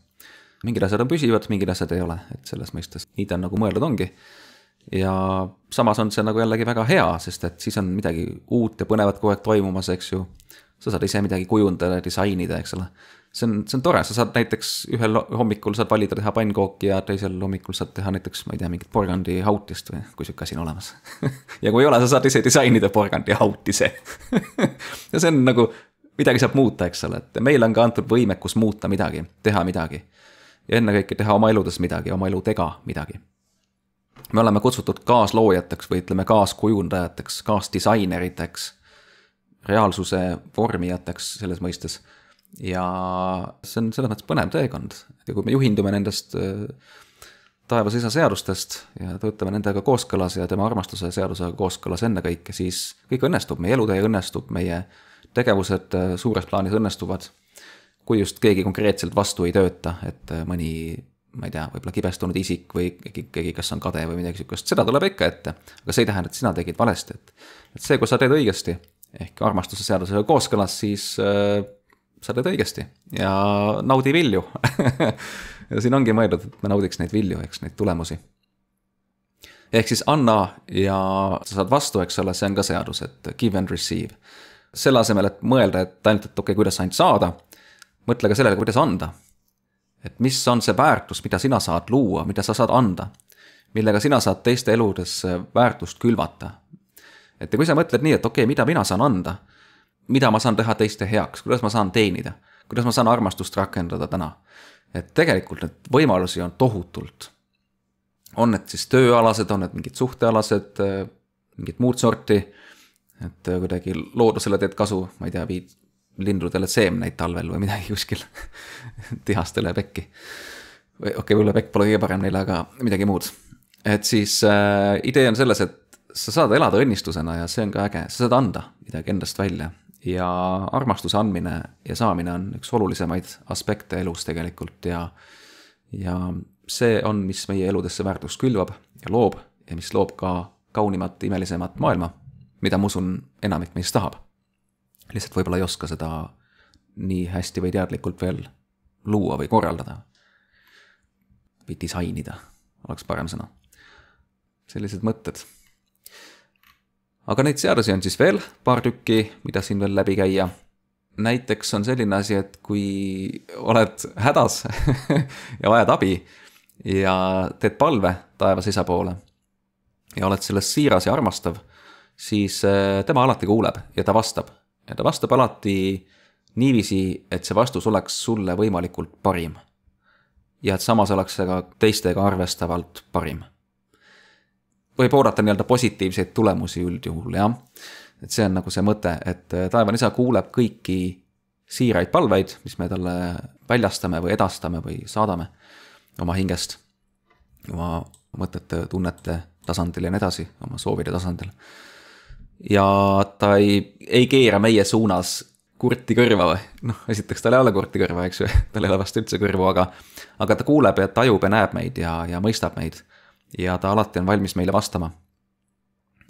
mingid asjad on püsivad, mingid asjad ei ole, et selles mõistes nii ta on nagu mõeldud ongi. ja samas on see nagu jällegi väga hea, sest et siis on midagi uut ja põnevat kogu aeg toimumas, eks ju. sa saad ise midagi kujundada ja disainida, eks ole. see on, see on tore, sa saad näiteks ühel hommikul saad valida teha pannkooki ja teisel hommikul saad teha näiteks, ma ei tea, mingit porgandihautist või kui sihuke asi on olemas ja kui ei ole, sa saad ise disainida porgandihautise ja see on nagu midagi saab muuta, eks ole, et meile on ka antud võimekus muuta midagi, teha midagi ja ennekõike teha oma eludes midagi, oma eludega midagi. me oleme kutsutud kaasloojateks või ütleme kaaskujundajateks, kaasdisaineriteks, reaalsuse vormijateks selles mõistes. ja see on selles mõttes põnev teekond ja kui me juhindume nendest äh, taevas isa seadustest ja töötame nendega kooskõlas ja tema armastuse seadusega kooskõlas ennekõike, siis kõik õnnestub, meie elutöö õnnestub, meie tegevused äh, suures plaanis õnnestuvad kui just keegi konkreetselt vastu ei tööta, et äh, mõni ma ei tea, võib-olla kibestunud isik või keegi, kes on kade või midagi sihukest, seda tuleb ikka ette. aga see ei tähenda, et sina tegid valesti, et, et see, kui sa teed õigesti ehk armastuse seadusega kooskõlas, siis äh, sa teed õigesti ja naudi vilju ja siin ongi mõeldud, et me naudiks neid vilju, eks neid tulemusi. ehk siis anna ja sa saad vastu, eks ole, see on ka seadus, et give and receive. selle asemel, et mõelda, et ainult, et okei okay,, kuidas ainult saada mõtle ka sellele, kuidas anda. et mis on see väärtus, mida sina saad luua, mida sa saad anda, millega sina saad teiste eludesse äh, väärtust külvata. et ja kui sa mõtled nii, et okei okay,, mida mina saan anda, mida ma saan teha teiste heaks, kuidas ma saan teenida, kuidas ma saan armastust rakendada täna. et tegelikult neid võimalusi on tohutult. on need siis tööalased, on need mingid suhtealased, äh, mingit muud sorti, et äh, kuidagi loodusele teed kasu, ma ei tea, viid lindudele seemneid talvel või midagi kuskil tihast üle pekki. okei okay,, võib-olla pekk pole kõige parem neile, aga midagi muud. et siis äh, idee on selles, et sa saad elada õnnistusena ja see on ka äge, sa saad anda midagi endast välja. ja armastuse andmine ja saamine on üks olulisemaid aspekte elus tegelikult ja, ja see on, mis meie eludesse väärtust külvab ja loob ja mis loob ka kaunimat, imelisemat maailma, mida ma usun, enamik meist tahab lihtsalt võib-olla ei oska seda nii hästi või teadlikult veel luua või korraldada. või disainida oleks parem sõna. sellised mõtted. aga neid seadusi on siis veel paar tükki, mida siin veel läbi käia. näiteks on selline asi, et kui oled hädas ja vajad abi ja teed palve taevas isa poole ja oled selles siiras ja armastav, siis eh, tema alati kuuleb ja ta vastab ja ta vastab alati niiviisi, et see vastus oleks sulle võimalikult parim. ja et samas oleks see ka teistega arvestavalt parim. võib oodata nii-öelda positiivseid tulemusi üldjuhul, jah. et see on nagu see mõte, et äh, taevane isa kuuleb kõiki siiraid palveid, mis me talle väljastame või edastame või saadame oma hingest, oma mõtete, tunnete tasandil ja nii edasi, oma soovide tasandil ja ta ei, ei keera meie suunas kurti kõrva või? noh, esiteks tal ei ole kurti kõrva, eks ju, tal ei ole vast üldse kõrvu, aga, aga ta kuuleb ja tajub ja näeb meid ja, ja mõistab meid. ja ta alati on valmis meile vastama.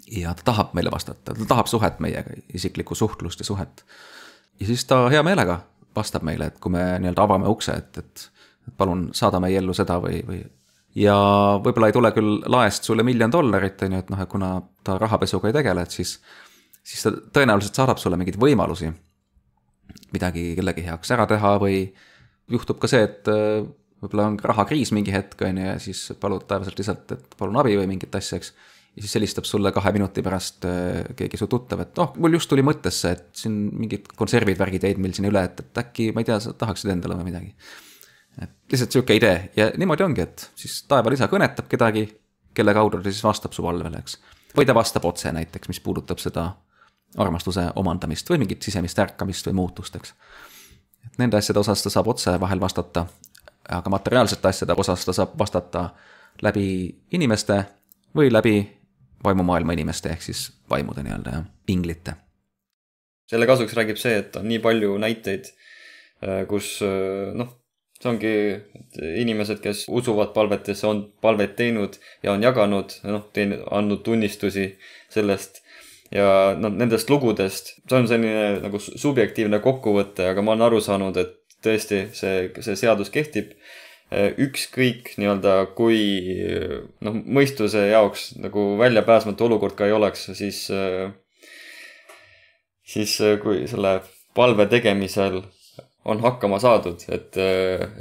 ja ta tahab meile vastata, ta tahab suhet meiega, isiklikku suhtlust ja suhet. ja siis ta hea meelega vastab meile, et kui me nii-öelda avame ukse, et, et, et palun saada meie ellu seda või, või ja võib-olla ei tule küll laest sulle miljon dollarit, on ju, et noh, et kuna ta rahapesuga ei tegele, et siis, siis ta tõenäoliselt saadab sulle mingeid võimalusi midagi kellegi heaks ära teha või juhtub ka see, et äh, võib-olla on rahakriis mingi hetk, on ju, ja siis palud taevaselt lihtsalt, et palun abi või mingit asja, eks. ja siis helistab sulle kahe minuti pärast äh, keegi su tuttav, et noh, mul just tuli mõttesse, et siin mingid konservid, värgid jäid meil siin üle, et, et äkki, ma ei tea, sa tahaksid endale või midagi et lihtsalt sihuke idee ja niimoodi ongi, et siis taevalisa kõnetab kedagi, kelle kaudu ta siis vastab su valvele, eks. või ta vastab otse näiteks, mis puudutab seda armastuse omandamist või mingit sisemist ärkamist või muutust, eks. et nende asjade osas ta saab otse vahel vastata, aga materiaalsete asjade osas ta saab vastata läbi inimeste või läbi vaimumaailma inimeste ehk siis vaimude nii-öelda jah, inglite. selle kasuks räägib see, et on nii palju näiteid, kus noh see ongi inimesed, kes usuvad palvetesse, on palvet teinud ja on jaganud, noh, teinud, andnud tunnistusi sellest ja noh, nendest lugudest, see on selline nagu subjektiivne kokkuvõte, aga ma olen aru saanud, et tõesti see, see seadus kehtib ükskõik nii-öelda, kui noh, mõistuse jaoks nagu väljapääsmatu olukord ka ei oleks, siis, siis kui selle palve tegemisel on hakkama saadud, et,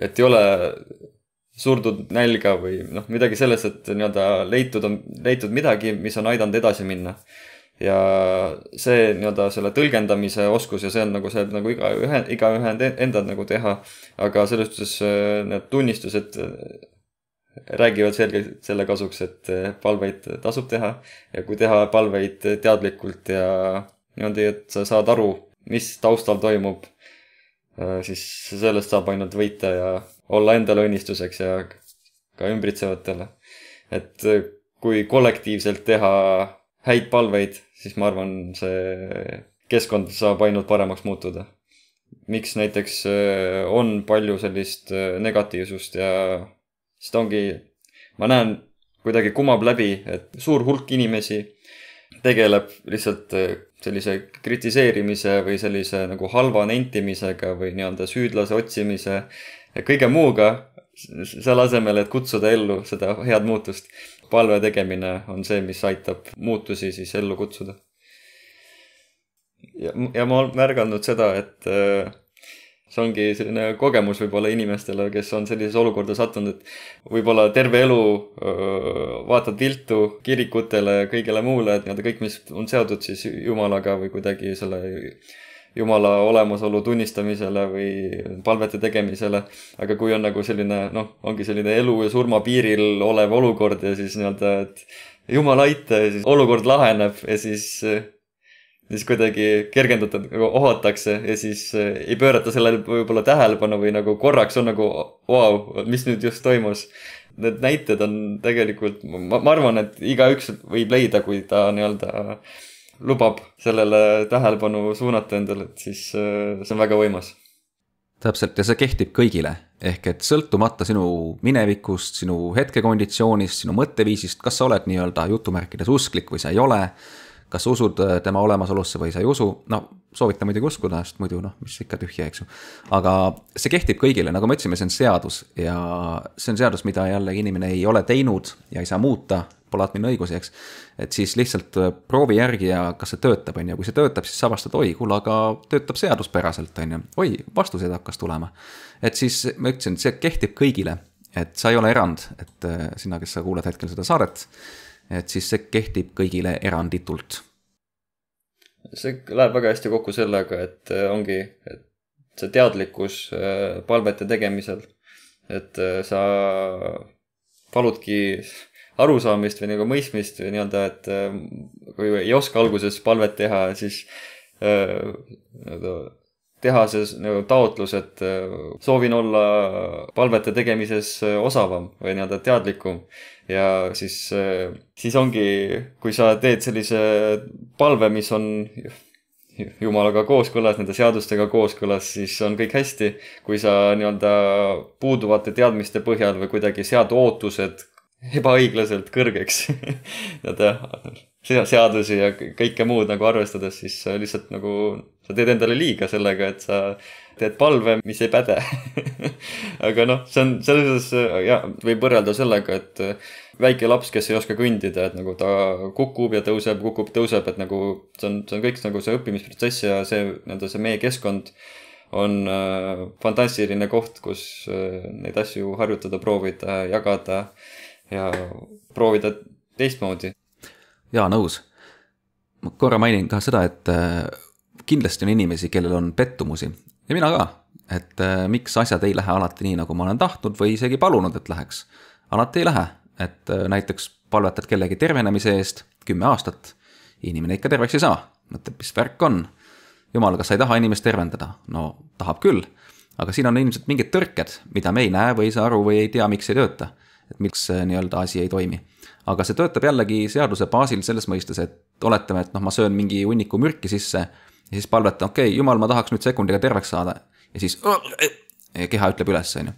et ei ole surdud nälga või noh, midagi selles, et nii-öelda leitud on, leitud midagi, mis on aidanud edasi minna. ja see nii-öelda selle tõlgendamise oskus ja see on nagu see nagu igaühe, igaühe enda nagu teha, aga selles suhtes äh, need tunnistused äh, räägivad selgelt selle kasuks, et äh, palveid tasub teha ja kui teha palveid teadlikult ja niimoodi, et sa saad aru, mis taustal toimub Äh, siis sellest saab ainult võita ja olla endale õnnistuseks ja ka ümbritsevatele. et äh, kui kollektiivselt teha häid palveid, siis ma arvan, see keskkond saab ainult paremaks muutuda. miks näiteks äh, on palju sellist negatiivsust ja seda ongi, ma näen, kuidagi kumab läbi, et suur hulk inimesi tegeleb lihtsalt sellise kritiseerimise või sellise nagu halva nentimisega või nii-öelda süüdlase otsimise ja kõige muuga, selle asemel, et kutsuda ellu seda head muutust. palve tegemine on see, mis aitab muutusi siis ellu kutsuda. ja, ja ma olen märganud seda, et äh, see ongi selline kogemus võib-olla inimestele, kes on sellisesse olukorda sattunud, et võib-olla terve elu vaatad viltu kirikutele, kõigele muule, et nii-öelda kõik, mis on seotud siis jumalaga või kuidagi selle jumala olemasolu tunnistamisele või palvete tegemisele. aga kui on nagu selline noh, ongi selline elu ja surma piiril olev olukord ja siis nii-öelda, et jumal aita ja siis olukord laheneb ja siis siis kuidagi kergendatud nagu ohatakse ja siis eh, ei pöörata sellele võib-olla tähelepanu või nagu korraks on nagu vau wow,, mis nüüd just toimus. Need näited on tegelikult, ma arvan, et igaüks võib leida, kui ta nii-öelda lubab sellele tähelepanu suunata endale, et siis eh, see on väga võimas. täpselt ja see kehtib kõigile, ehk et sõltumata sinu minevikust, sinu hetkekonditsioonist, sinu mõtteviisist, kas sa oled nii-öelda jutumärkides usklik või sa ei ole kas sa usud äh, tema olemasolusse või sa ei usu, no soovitan muidugi uskuda, sest muidu noh, mis ikka tühja, eks ju. aga see kehtib kõigile, nagu me ütlesime, see on seadus ja see on seadus, mida jälle inimene ei ole teinud ja ei saa muuta, pole admini õigusi, eks. et siis lihtsalt äh, proovi järgi ja kas see töötab, on ju, kui see töötab, siis sa avastad, oi, kuule, aga töötab seaduspäraselt, on ju, oi, vastuseid hakkas tulema. et siis ma ütlesin, see kehtib kõigile, et sa ei ole erand, et äh, sina, kes sa kuulad hetkel seda saadet et siis see kehtib kõigile eranditult. see läheb väga hästi kokku sellega, et äh, ongi, et see teadlikkus äh, palvete tegemisel, et äh, sa paludki arusaamist või nagu mõistmist või nii-öelda, et kui ei oska alguses palvet teha, siis nii-öelda nagu teha see nagu taotlus, et äh, soovin olla palvete tegemises äh, osavam või nii-öelda teadlikum. ja siis, äh, siis ongi, kui sa teed sellise palve, mis on jumalaga kooskõlas, nende seadustega kooskõlas, siis on kõik hästi. kui sa nii-öelda puuduvate teadmiste põhjal või kuidagi sead ootused ebaõiglaselt kõrgeks nii-öelda seadusi ja kõike muud nagu arvestades, siis lihtsalt nagu sa teed endale liiga sellega, et sa teed palve, mis ei päde aga noh, see on selles mõttes ja võib võrrelda sellega, et väike laps, kes ei oska kõndida, et nagu ta kukub ja tõuseb, kukub, tõuseb, et nagu see on, see on kõik nagu see õppimisprotsess ja see nii-öelda see meie keskkond on äh, fantastiline koht, kus äh, neid asju harjutada, proovida, jagada ja proovida teistmoodi jaa, nõus. ma korra mainin ka seda, et äh, kindlasti on inimesi, kellel on pettumusi ja mina ka, et äh, miks asjad ei lähe alati nii, nagu ma olen tahtnud või isegi palunud, et läheks. alati ei lähe, et äh, näiteks palvetad kellegi tervenemise eest kümme aastat, inimene ikka terveks ei saa, mõtleb, mis värk on. jumal, kas sa ei taha inimest tervendada? no tahab küll, aga siin on ilmselt mingid tõrked, mida me ei näe või ei saa aru või ei tea, miks ei tööta et miks see nii-öelda asi ei toimi. aga see töötab jällegi seaduse baasil selles mõistes, et oletame, et noh, ma söön mingi hunniku mürki sisse ja siis palvetan, okei okay,, jumal, ma tahaks nüüd sekundiga terveks saada ja siis keha ütleb üles, on ju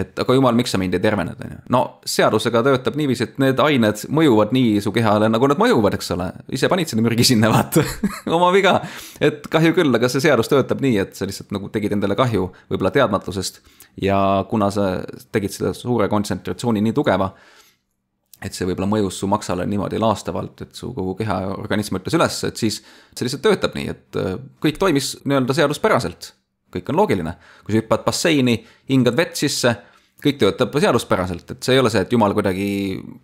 et aga jumal, miks sa mind ei tervened, on ju. no seadusega töötab niiviisi, et need ained mõjuvad nii su kehale, nagu nad mõjuvad, eks ole. ise panid selle mürgi sinna, vaata oma viga. et kahju küll, aga see seadus töötab nii, et sa lihtsalt nagu tegid endale kahju, võib-olla teadmatusest. ja kuna sa tegid seda suure kontsentratsiooni nii tugeva, et see võib-olla mõjus su maksale niimoodi laastavalt, et su kogu keha ja organism ütles üles, et siis see lihtsalt töötab nii, et kõik toimis nii-öelda seaduspäraselt kõik on loogiline. kui sa hüppad basseini, hingad vett sisse, kõik töötab seaduspäraselt, et see ei ole see, et jumal kuidagi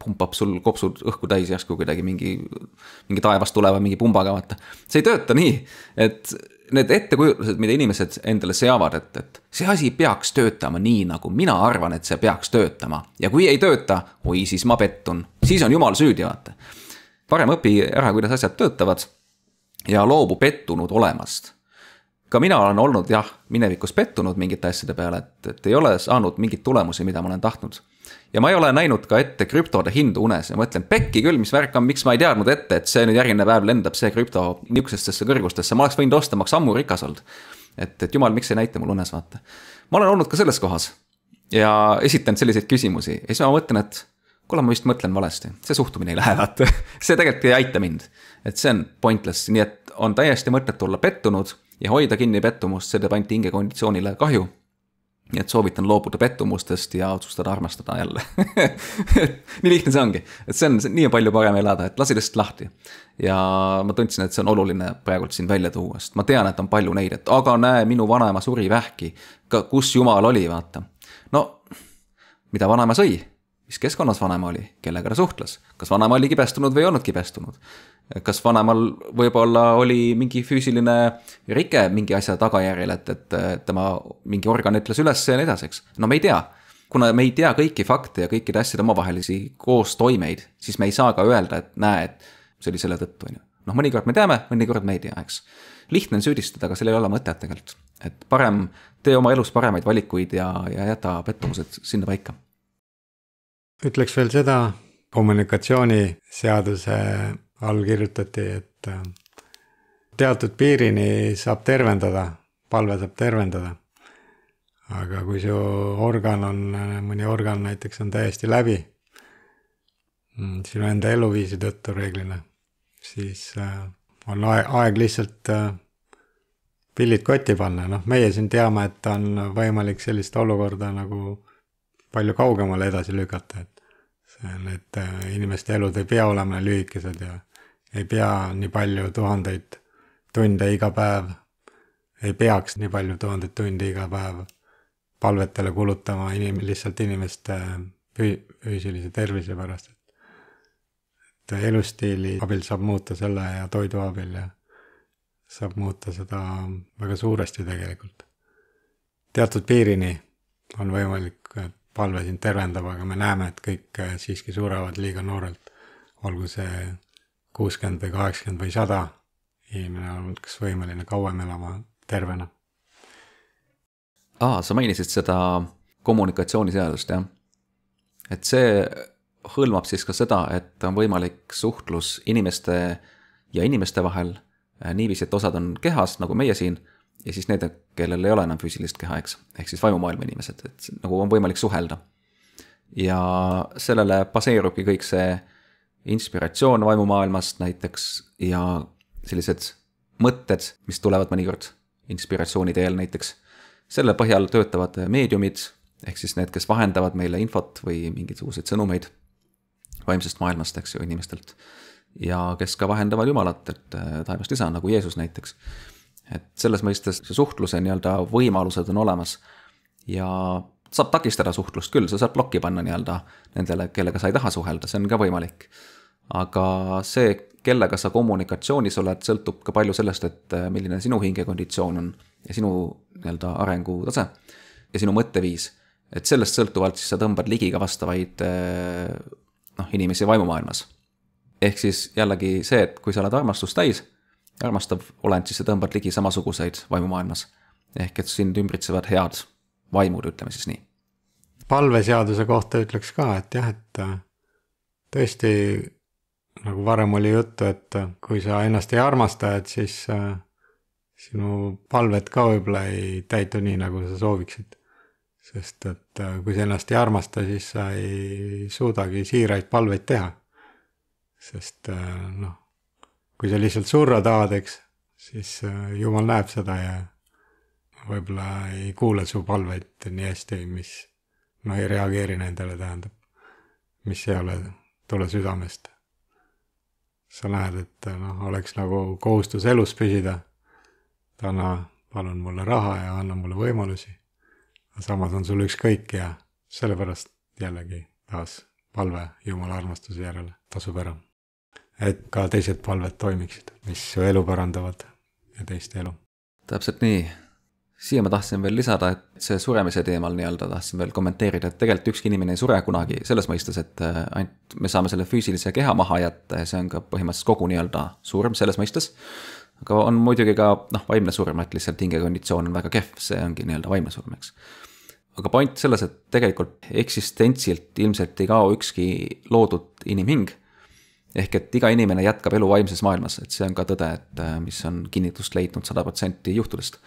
pumpab sul kopsud õhku täis järsku kuidagi mingi, mingi taevast tuleva mingi pumbaga, vaata. see ei tööta nii, et need ettekujutused, mida inimesed endale seavad, et, et see asi peaks töötama nii, nagu mina arvan, et see peaks töötama. ja kui ei tööta, oi, siis ma pettun, siis on jumal süüdi, vaata. parem õpi ära, kuidas asjad töötavad ja loobu pettunud olemast ka mina olen olnud jah, minevikus pettunud mingite asjade peale, et, et ei ole saanud mingeid tulemusi, mida ma olen tahtnud. ja ma ei ole näinud ka ette krüptode hindu unes ja mõtlen pekki küll, mis värk on, miks ma ei teadnud ette, et see nüüd järgmine päev lendab see krüpto nihukestesse kõrgustesse, ma oleks võinud osta, ma oleks ammu rikas olnud. et, et jumal, miks ei näita mul unes, vaata. ma olen olnud ka selles kohas ja esitanud selliseid küsimusi ja siis ma mõtlen, et kuule, ma vist mõtlen valesti, see suhtumine ei lähe, vaata see tegelikult ei aita mind. et see on pointless, nii et on täiesti mõttetu olla pettunud ja hoida kinni pettumust, see teeb ainult hingekonditsioonile kahju. nii et soovitan loobuda pettumustest ja otsustada armastada jälle nii lihtne see ongi, et see on see nii palju parem elada, et lase lihtsalt lahti. ja ma tundsin, et see on oluline praegult siin välja tuua, sest ma tean, et on palju neid, et aga näe, minu vanaema suri vähki. kus jumal oli, vaata. no mida vanaema sõi mis keskkonnas vanaema oli, kellega ta suhtles, kas vanaema oli kibestunud või ei olnud kibestunud. kas vanaemal võib-olla oli mingi füüsiline rike mingi asja tagajärjel, et, et äh, tema mingi organ ütles üles ja nii edasi, eks, no me ei tea kuna me ei tea kõiki fakte ja kõikide asjade omavahelisi koostoimeid, siis me ei saa ka öelda, et näe, et see oli selle tõttu, on ju. noh, mõnikord me teame, mõnikord me ei tea, eks. lihtne on süüdistada, aga sellel ei ole mõtet tegelikult. et parem, tee oma elus paremaid valikuid ja, ja jäta pettumused sinnapaika ütleks veel seda, kommunikatsiooniseaduse all kirjutati, et äh, teatud piirini saab tervendada, palve saab tervendada. aga kui su organ on, äh, mõni organ näiteks on täiesti läbi mm, sinu enda eluviisi tõttu reeglina, siis äh, on aeg, aeg lihtsalt pillid kotti panna, noh, meie siin teame, et on võimalik sellist olukorda nagu palju kaugemale edasi lükata, et see on, et äh, inimeste elud ei pea olema lühikesed ja ei pea nii palju tuhandeid tunde iga päev, ei peaks nii palju tuhandeid tunde iga päev palvetele kulutama inim-, lihtsalt inimeste äh, füüsilise tervise pärast, et et elustiili abil saab muuta selle ja toidu abil ja saab muuta seda väga suuresti tegelikult. teatud piirini on võimalik palve sind tervendab, aga me näeme, et kõik äh, siiski surevad liiga noorelt. olgu see kuuskümmend või kaheksakümmend või sada, inimene on kas võimeline kauem elama tervena. aa, sa mainisid seda kommunikatsiooniseadust, jah? et see hõlmab siis ka seda, et on võimalik suhtlus inimeste ja inimeste vahel äh, niiviisi, et osad on kehas, nagu meie siin, ja siis need, kellel ei ole enam füüsilist keha, eks, ehk siis vajumaailma inimesed, et nagu on võimalik suhelda. ja sellele baseerubki kõik see inspiratsioon vaimumaailmast näiteks ja sellised mõtted, mis tulevad mõnikord inspiratsiooni teel näiteks. selle põhjal töötavad meediumid ehk siis need, kes vahendavad meile infot või mingisuguseid sõnumeid vaimsest maailmast, eks ju, inimestelt. ja kes ka vahendavad Jumalat, et äh, taevast isa, nagu Jeesus näiteks et selles mõistes see suhtluse nii-öelda võimalused on olemas ja saab takistada suhtlust küll, sa saad plokki panna nii-öelda nendele, kellega sa ei taha suhelda, see on ka võimalik. aga see, kellega sa kommunikatsioonis oled, sõltub ka palju sellest, et äh, milline sinu hingekonditsioon on ja sinu nii-öelda arengutase ja sinu mõtteviis. et sellest sõltuvalt siis sa tõmbad ligi ka vastavaid äh, noh, inimesi vaimumaailmas. ehk siis jällegi see, et kui sa oled armastust täis armastav olend, siis sa tõmbad ligi samasuguseid vaimumaailmas. ehk et sind ümbritsevad head vaimud, ütleme siis nii. palveseaduse kohta ütleks ka, et jah, et äh, tõesti nagu varem oli juttu, et äh, kui sa ennast ei armasta, et siis äh, sinu palved ka võib-olla ei täitu nii, nagu sa sooviksid. sest et kui sa ennast ei armasta, siis sa ei suudagi siiraid palveid teha. sest noh, kui sa lihtsalt surra tahad, eks, siis äh, jumal näeb seda ja võib-olla ei kuule su palveid nii hästi, mis, no ei reageeri nendele, tähendab, mis ei ole, tule südamest. sa näed, et äh, noh, oleks nagu kohustus elus püsida. täna palun mulle raha ja anna mulle võimalusi. samas on sul ükskõik ja sellepärast jällegi taas palve Jumala armastuse järele tasub ära et ka teised palved toimiksid, mis su elu parandavad ja teiste elu. täpselt nii. siia ma tahtsin veel lisada, et see suremise teemal nii-öelda tahtsin veel kommenteerida, et tegelikult ükski inimene ei sure kunagi selles mõistes, et äh, ainult me saame selle füüsilise keha maha jätta ja see on ka põhimõtteliselt kogu nii-öelda surm selles mõistes aga on muidugi ka noh, vaimne surm, et lihtsalt hingekonditsioon on väga kehv, see ongi nii-öelda vaimne surm, eks. aga point selles, et tegelikult eksistentsilt ilmselt ei kao ükski loodud inimhing ehk et iga inimene jätkab elu vaimses maailmas, et see on ka tõde, et äh, mis on kinnitust leidnud sada protsenti juhtudest.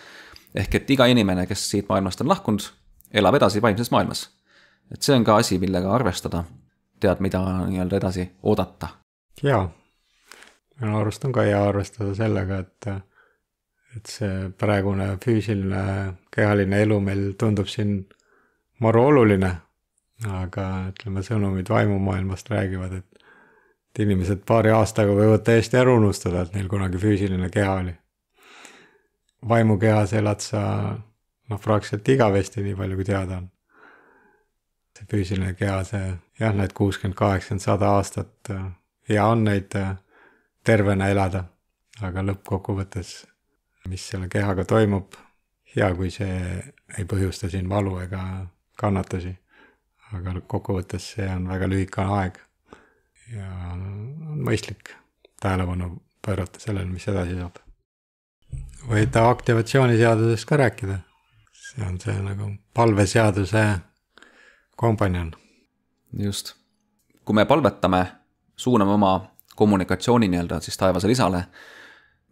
ehk et iga inimene, kes siit maailmast on lahkunud, elab edasi vaimses maailmas. et see on ka asi, millega arvestada, tead, mida nii-öelda edasi oodata. jaa, minu arust on ka hea arvestada sellega, et, et see praegune füüsiline kehaline elu meil tundub siin maru oluline, aga ütleme, sõnumid vaimumaailmast räägivad, et et inimesed paari aastaga võivad täiesti ära unustada, et neil kunagi füüsiline keha oli. vaimukehas elad sa noh, praktiliselt igavesti, nii palju kui teada on. see füüsiline keha, see jah, need kuuskümmend, kaheksakümmend, sada aastat, äh, hea on neid äh, tervena elada, aga lõppkokkuvõttes, mis selle kehaga toimub, hea, kui see ei põhjusta siin valu ega kannatusi. aga kokkuvõttes see on väga lühikene aeg ja on mõistlik tähelepanu pöörata sellele, mis edasi saab. võite aktivatsiooniseadusest ka rääkida. see on see nagu palveseaduse kompanjon. just, kui me palvetame, suuname oma kommunikatsiooni nii-öelda siis taevasele isale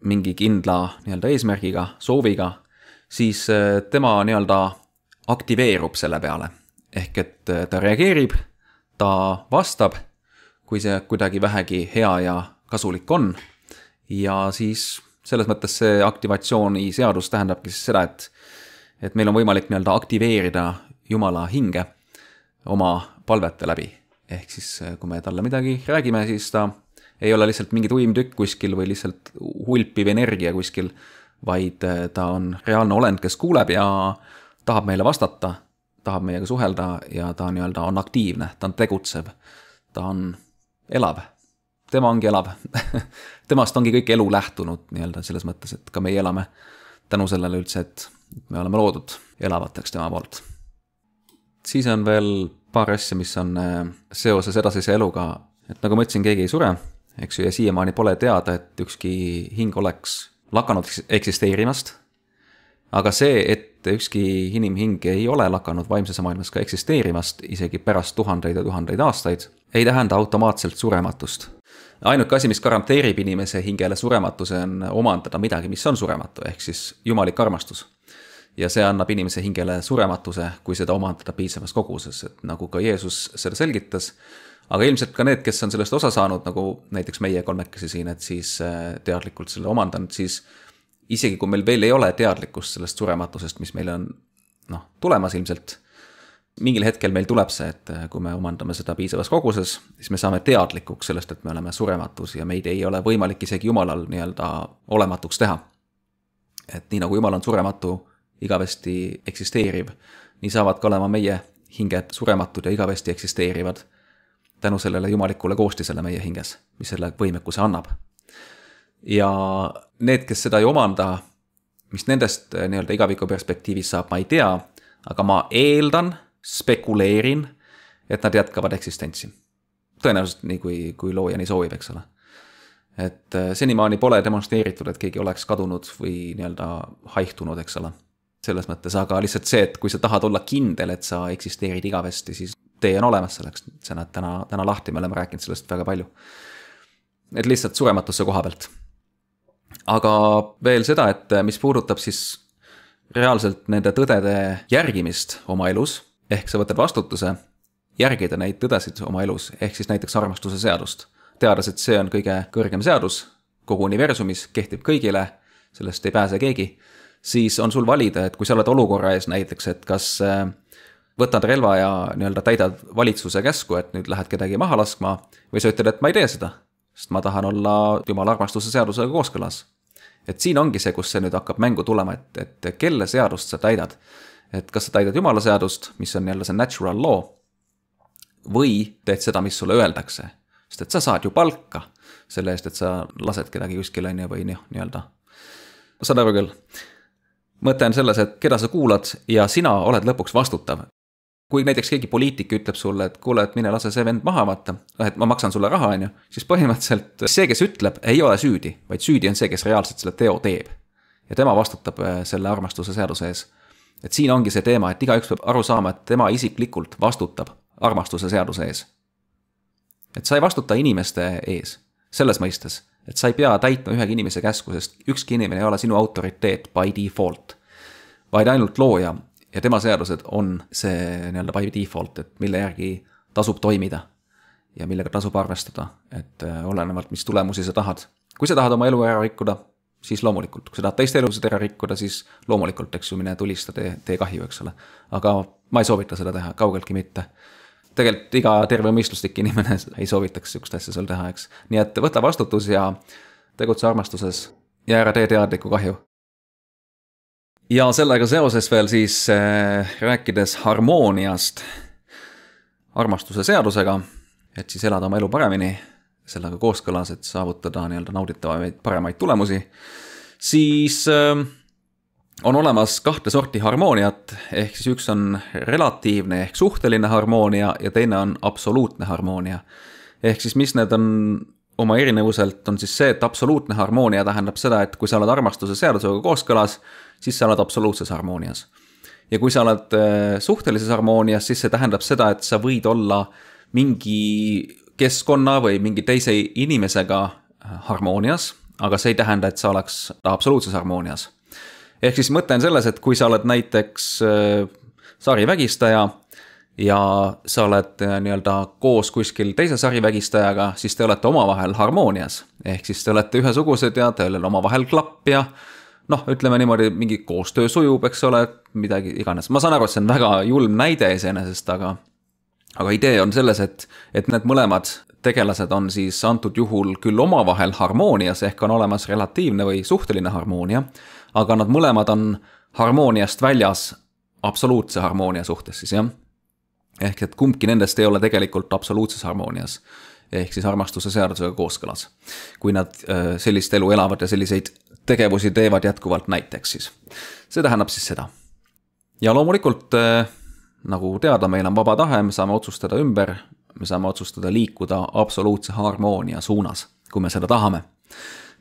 mingi kindla nii-öelda eesmärgiga, sooviga, siis eh, tema nii-öelda aktiveerub selle peale. ehk et eh, ta reageerib, ta vastab kui see kuidagi vähegi hea ja kasulik on. ja siis selles mõttes see aktivatsiooniseadus tähendabki siis seda, et, et meil on võimalik nii-öelda aktiveerida Jumala hinge oma palvete läbi. ehk siis, kui me talle midagi räägime, siis ta ei ole lihtsalt mingi tuim tükk kuskil või lihtsalt hulpiv energia kuskil, vaid eh, ta on reaalne olend, kes kuuleb ja tahab meile vastata, tahab meiega suhelda ja ta nii-öelda on aktiivne, ta on tegutsev, ta on elab, tema ongi elav temast ongi kõik elu lähtunud nii-öelda selles mõttes, et ka meie elame tänu sellele üldse, et me oleme loodud elavateks tema poolt. siis on veel paar asja, mis on eh, seoses edasise eluga, et nagu ma ütlesin, keegi ei sure, eks ju, ja siiamaani pole teada, et ükski hing oleks lakanud eksisteerimast. aga see, et et ükski inimhing ei ole lakanud vaimses maailmas ka eksisteerimast, isegi pärast tuhandeid ja tuhandeid aastaid, ei tähenda automaatselt surematust ainuke asi, mis garanteerib inimese hingele surematuse, on omandada midagi, mis on surematu, ehk siis jumalik armastus. ja see annab inimese hingele surematuse, kui seda omandada piisavas koguses, et nagu ka Jeesus seda selgitas, aga ilmselt ka need, kes on sellest osa saanud, nagu näiteks meie kolmekesi siin, et siis äh, teadlikult selle omandanud, siis isegi kui meil veel ei ole teadlikkust sellest surematusest, mis meil on noh, tulemas ilmselt. mingil hetkel meil tuleb see, et äh, kui me omandame seda piisavas koguses, siis me saame teadlikuks sellest, et me oleme surematus ja meid ei ole võimalik isegi jumalal nii-öelda olematuks teha. et nii nagu jumal on surematu, igavesti eksisteeriv, nii saavad ka olema meie hinged surematud ja igavesti eksisteerivad tänu sellele jumalikule koostisele meie hinges, mis selle võimekuse annab ja need, kes seda ei omanda, mis nendest eh, nii-öelda igaviku perspektiivis saab, ma ei tea, aga ma eeldan, spekuleerin, et nad jätkavad eksistentsi. tõenäoliselt nii, kui, kui looja nii soovib, eks ole. et eh, senimaani pole demonstreeritud, et keegi oleks kadunud või nii-öelda haihtunud, eks ole. selles mõttes, aga lihtsalt see, et kui sa tahad olla kindel, et sa eksisteerid igavesti, siis tee on olemas selleks, sa näed täna, täna lahti, me oleme rääkinud sellest väga palju. et lihtsalt surematusse koha pealt aga veel seda, et eh, mis puudutab siis reaalselt nende tõdede järgimist oma elus, ehk sa võtad vastutuse järgida neid tõdesid oma elus, ehk siis näiteks armastuse seadust. teades, et see on kõige kõrgem seadus kogu universumis, kehtib kõigile, sellest ei pääse keegi, siis on sul valida, et kui sa oled olukorra ees näiteks, et kas eh, võtad relva ja nii-öelda täidad valitsuse käsku, et nüüd lähed kedagi maha laskma, või sa ütled, et ma ei tee seda sest ma tahan olla Jumala armastuse seadusega kooskõlas. et siin ongi see, kus see nüüd hakkab mängu tulema, et, et kelle seadust sa täidad. et kas sa täidad Jumala seadust, mis on jälle see natural law, või teed seda, mis sulle öeldakse. sest et sa saad ju palka selle eest, et sa lased kedagi kuskile, on ju, või noh, nii-öelda. saad aru küll mõte on selles, et keda sa kuulad ja sina oled lõpuks vastutav kui näiteks keegi poliitik ütleb sulle, et kuule, et mine lase see vend maha, vaata, noh, et ma maksan sulle raha, on ju, siis põhimõtteliselt see, kes ütleb, ei ole süüdi, vaid süüdi on see, kes reaalselt selle teo teeb. ja tema vastutab äh, selle armastuse seaduse ees. et siin ongi see teema, et igaüks peab aru saama, et tema isiklikult vastutab armastuse seaduse ees. et sa ei vastuta inimeste ees, selles mõistes, et sa ei pea täitma ühegi inimese käsku, sest ükski inimene ei ole sinu autoriteet by default, vaid ainult looja ja tema seadused on see nii-öelda by default, et mille järgi tasub toimida ja millega tasub arvestada, et äh, olenevalt, mis tulemusi sa tahad. kui sa tahad oma elu ära rikkuda, siis loomulikult, kui sa tahad teiste elusid ära rikkuda, siis loomulikult, eks ju, mine tulista, tee, tee kahju, eks ole. aga ma ei soovita seda teha, kaugeltki mitte. tegelikult iga tervemõistuslik inimene ei soovitaks sihukest asja sul teha, eks. nii et võta vastutus ja tegutse armastuses ja ära tee teadlikku kahju ja sellega seoses veel siis äh, rääkides harmooniast armastuse seadusega, et siis elada oma elu paremini, sellega kooskõlas, et saavutada nii-öelda nauditavaid paremaid tulemusi, siis äh, on olemas kahte sorti harmooniat, ehk siis üks on relatiivne ehk suhteline harmoonia ja teine on absoluutne harmoonia. ehk siis mis need on oma erinevuselt, on siis see, et absoluutne harmoonia tähendab seda, et kui sa oled armastuse seadusega kooskõlas, siis sa oled absoluutses harmoonias. ja kui sa oled äh, suhtelises harmoonias, siis see tähendab seda, et sa võid olla mingi keskkonna või mingi teise inimesega äh, harmoonias, aga see ei tähenda, et sa oleks absoluutses harmoonias. ehk siis mõte on selles, et kui sa oled näiteks äh, sarivägistaja ja sa oled nii-öelda koos kuskil teise sarivägistajaga, siis te olete omavahel harmoonias. ehk siis te olete ühesugused ja teil on omavahel klapp ja noh, ütleme niimoodi, mingi koostöö sujub, eks ole, midagi iganes, ma saan aru, et see on väga julm näide iseenesest, aga. aga idee on selles, et, et need mõlemad tegelased on siis antud juhul küll omavahel harmoonias, ehk on olemas relatiivne või suhteline harmoonia. aga nad mõlemad on harmooniast väljas absoluutse harmoonia suhtes siis jah. ehk et kumbki nendest ei ole tegelikult absoluutses harmoonias ehk siis armastuse seadusega kooskõlas. kui nad äh, sellist elu elavad ja selliseid tegevusi teevad jätkuvalt näiteks siis. see tähendab siis seda. ja loomulikult eh, nagu teada, meil on vaba tahe, me saame otsustada ümber, me saame otsustada liikuda absoluutse harmoonia suunas, kui me seda tahame.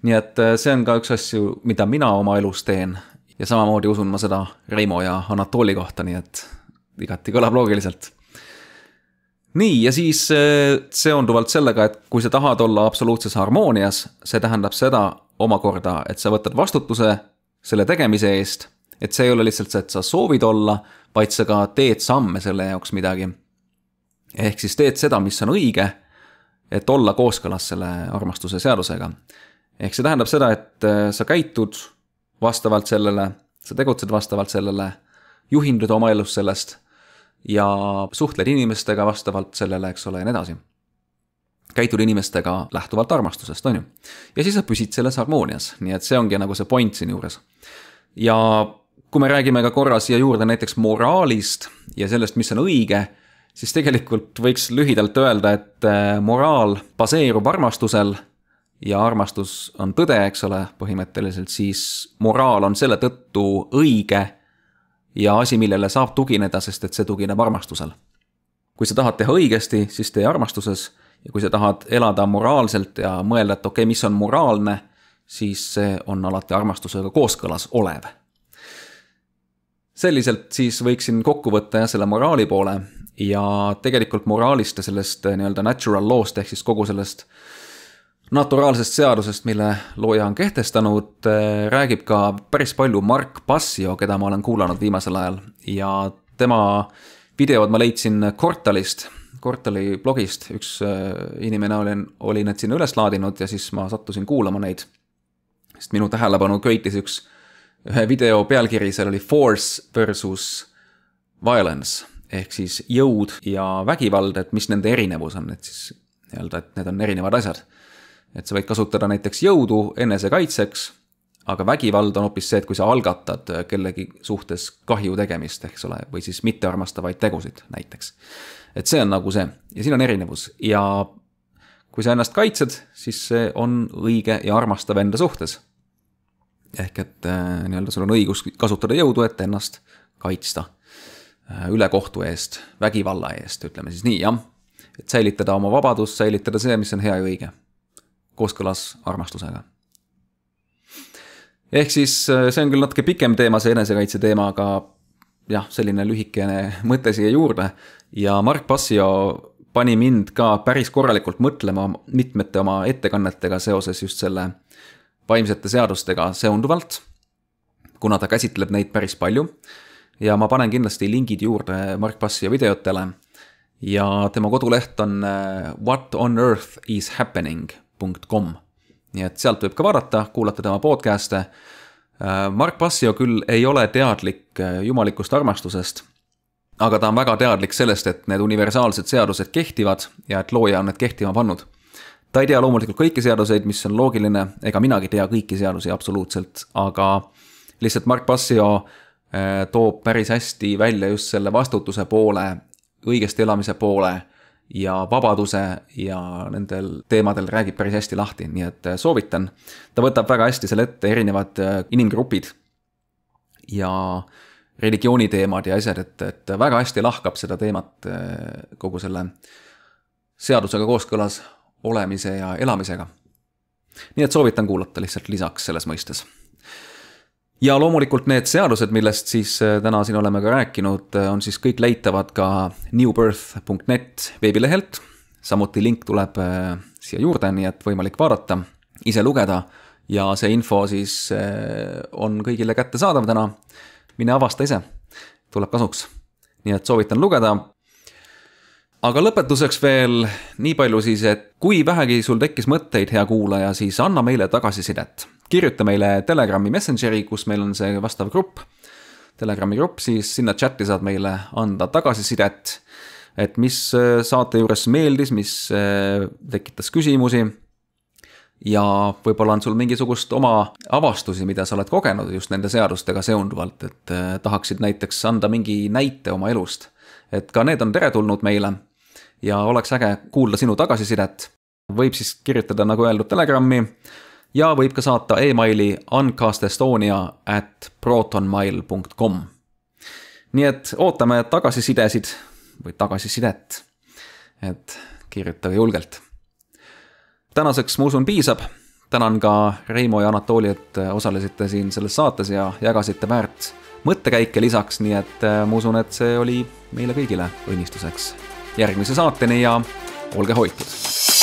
nii et eh, see on ka üks asju, mida mina oma elus teen ja samamoodi usun ma seda Reimo ja Anatoli kohta, nii et igati kõlab loogiliselt nii, ja siis eh, seonduvalt sellega, et kui sa tahad olla absoluutses harmoonias, see tähendab seda, omakorda, et sa võtad vastutuse selle tegemise eest, et see ei ole lihtsalt see, et sa soovid olla, vaid sa ka teed samme selle jaoks midagi. ehk siis teed seda, mis on õige, et olla kooskõlas selle armastuse seadusega. ehk see tähendab seda, et äh, sa käitud vastavalt sellele, sa tegutsed vastavalt sellele, juhindud oma elus sellest ja suhtled inimestega vastavalt sellele, eks ole, ja nii edasi käituda inimestega lähtuvalt armastusest, on ju. ja siis sa püsid selles harmoonias, nii et see ongi nagu see point siinjuures. ja kui me räägime ka korra siia juurde näiteks moraalist ja sellest, mis on õige, siis tegelikult võiks lühidalt öelda, et äh, moraal baseerub armastusel ja armastus on tõde, eks ole, põhimõtteliselt, siis moraal on selle tõttu õige ja asi, millele saab tugineda, sest et see tugineb armastusel. kui sa tahad teha õigesti, siis tee armastuses ja kui sa tahad elada moraalselt ja mõelda, et okei okay,, mis on moraalne, siis see on alati armastusega kooskõlas olev. selliselt siis võiksin kokku võtta jah, selle moraali poole ja tegelikult moraalist ja sellest äh, nii-öelda natural law'st ehk siis kogu sellest naturaalsest seadusest, mille looja on kehtestanud, äh, räägib ka päris palju Mark Passio, keda ma olen kuulanud viimasel ajal ja tema videod ma leidsin Kortalist Kortali blogist üks äh, inimene olin, oli need sinna üles laadinud ja siis ma sattusin kuulama neid. sest minu tähelepanu köitis üks, ühe video pealkiri, seal oli force versus violence ehk siis jõud ja vägivald, et mis nende erinevus on, et siis nii-öelda, et need on erinevad asjad. et sa võid kasutada näiteks jõudu enesekaitseks, aga vägivald on hoopis see, et kui sa algatad kellegi suhtes kahju tegemist, eks ole, või siis mittearmastavaid tegusid näiteks et see on nagu see ja siin on erinevus ja kui sa ennast kaitsed, siis see on õige ja armastav enda suhtes. ehk et äh, nii-öelda sul on õigus kasutada jõudu, et ennast kaitsta äh, ülekohtu eest, vägivalla eest, ütleme siis nii, jah. et säilitada oma vabadust, säilitada see, mis on hea ja õige, kooskõlas armastusega ehk siis äh, see on küll natuke pikem teema, see enesekaitse teema, aga jah, selline lühikene mõte siia juurde ja Mark Passio pani mind ka päris korralikult mõtlema mitmete oma ettekannetega seoses just selle vaimsete seadustega seonduvalt, kuna ta käsitleb neid päris palju. ja ma panen kindlasti lingid juurde Mark Passio videotele ja tema koduleht on eh, what on earth is happening .com. nii et sealt võib ka vaadata, kuulata tema podcast'e Äh, Mark Passio küll ei ole teadlik äh, jumalikust armastusest, aga ta on väga teadlik sellest, et need universaalsed seadused kehtivad ja et looja on need kehtima pannud. ta ei tea loomulikult kõiki seaduseid, mis on loogiline, ega minagi ei tea kõiki seadusi absoluutselt, aga lihtsalt Mark Passio äh, toob päris hästi välja just selle vastutuse poole, õigesti elamise poole ja vabaduse ja nendel teemadel räägib päris hästi lahti, nii et äh, soovitan. ta võtab väga hästi selle ette erinevad äh, inimgrupid ja religiooni teemad ja asjad, et, et väga hästi lahkab seda teemat äh, kogu selle seadusega kooskõlas olemise ja elamisega. nii et soovitan kuulata lihtsalt lisaks selles mõistes ja loomulikult need seadused, millest siis äh, täna siin oleme ka rääkinud, äh, on siis kõik leitavad ka newbirth.net veebilehelt. samuti link tuleb äh, siia juurde, nii et võimalik vaadata, ise lugeda ja see info siis on kõigile kättesaadav täna. mine avasta ise, tuleb kasuks. nii et soovitan lugeda. aga lõpetuseks veel nii palju siis, et kui vähegi sul tekkis mõtteid, hea kuulaja, siis anna meile tagasisidet kirjuta meile Telegrami Messengeri, kus meil on see vastav grupp. Telegrami grupp, siis sinna chati saad meile anda tagasisidet. et mis äh, saate juures meeldis, mis äh, tekitas küsimusi. ja võib-olla on sul mingisugust oma avastusi, mida sa oled kogenud just nende seadustega seonduvalt, et äh, tahaksid näiteks anda mingi näite oma elust. et ka need on teretulnud meile ja oleks äge kuulda sinu tagasisidet. võib siis kirjutada, nagu öeldud, Telegrami ja võib ka saata emaili uncastestonia at protonmail.com. nii et ootame tagasisidesid või tagasisidet. et kirjutage julgelt. tänaseks ma usun piisab. tänan ka Reimo ja Anatoli, et osalesite siin selles saates ja jagasite väärt mõttekäike lisaks, nii et äh, ma usun, et see oli meile kõigile õnnistuseks. järgmise saateni ja olge hoitud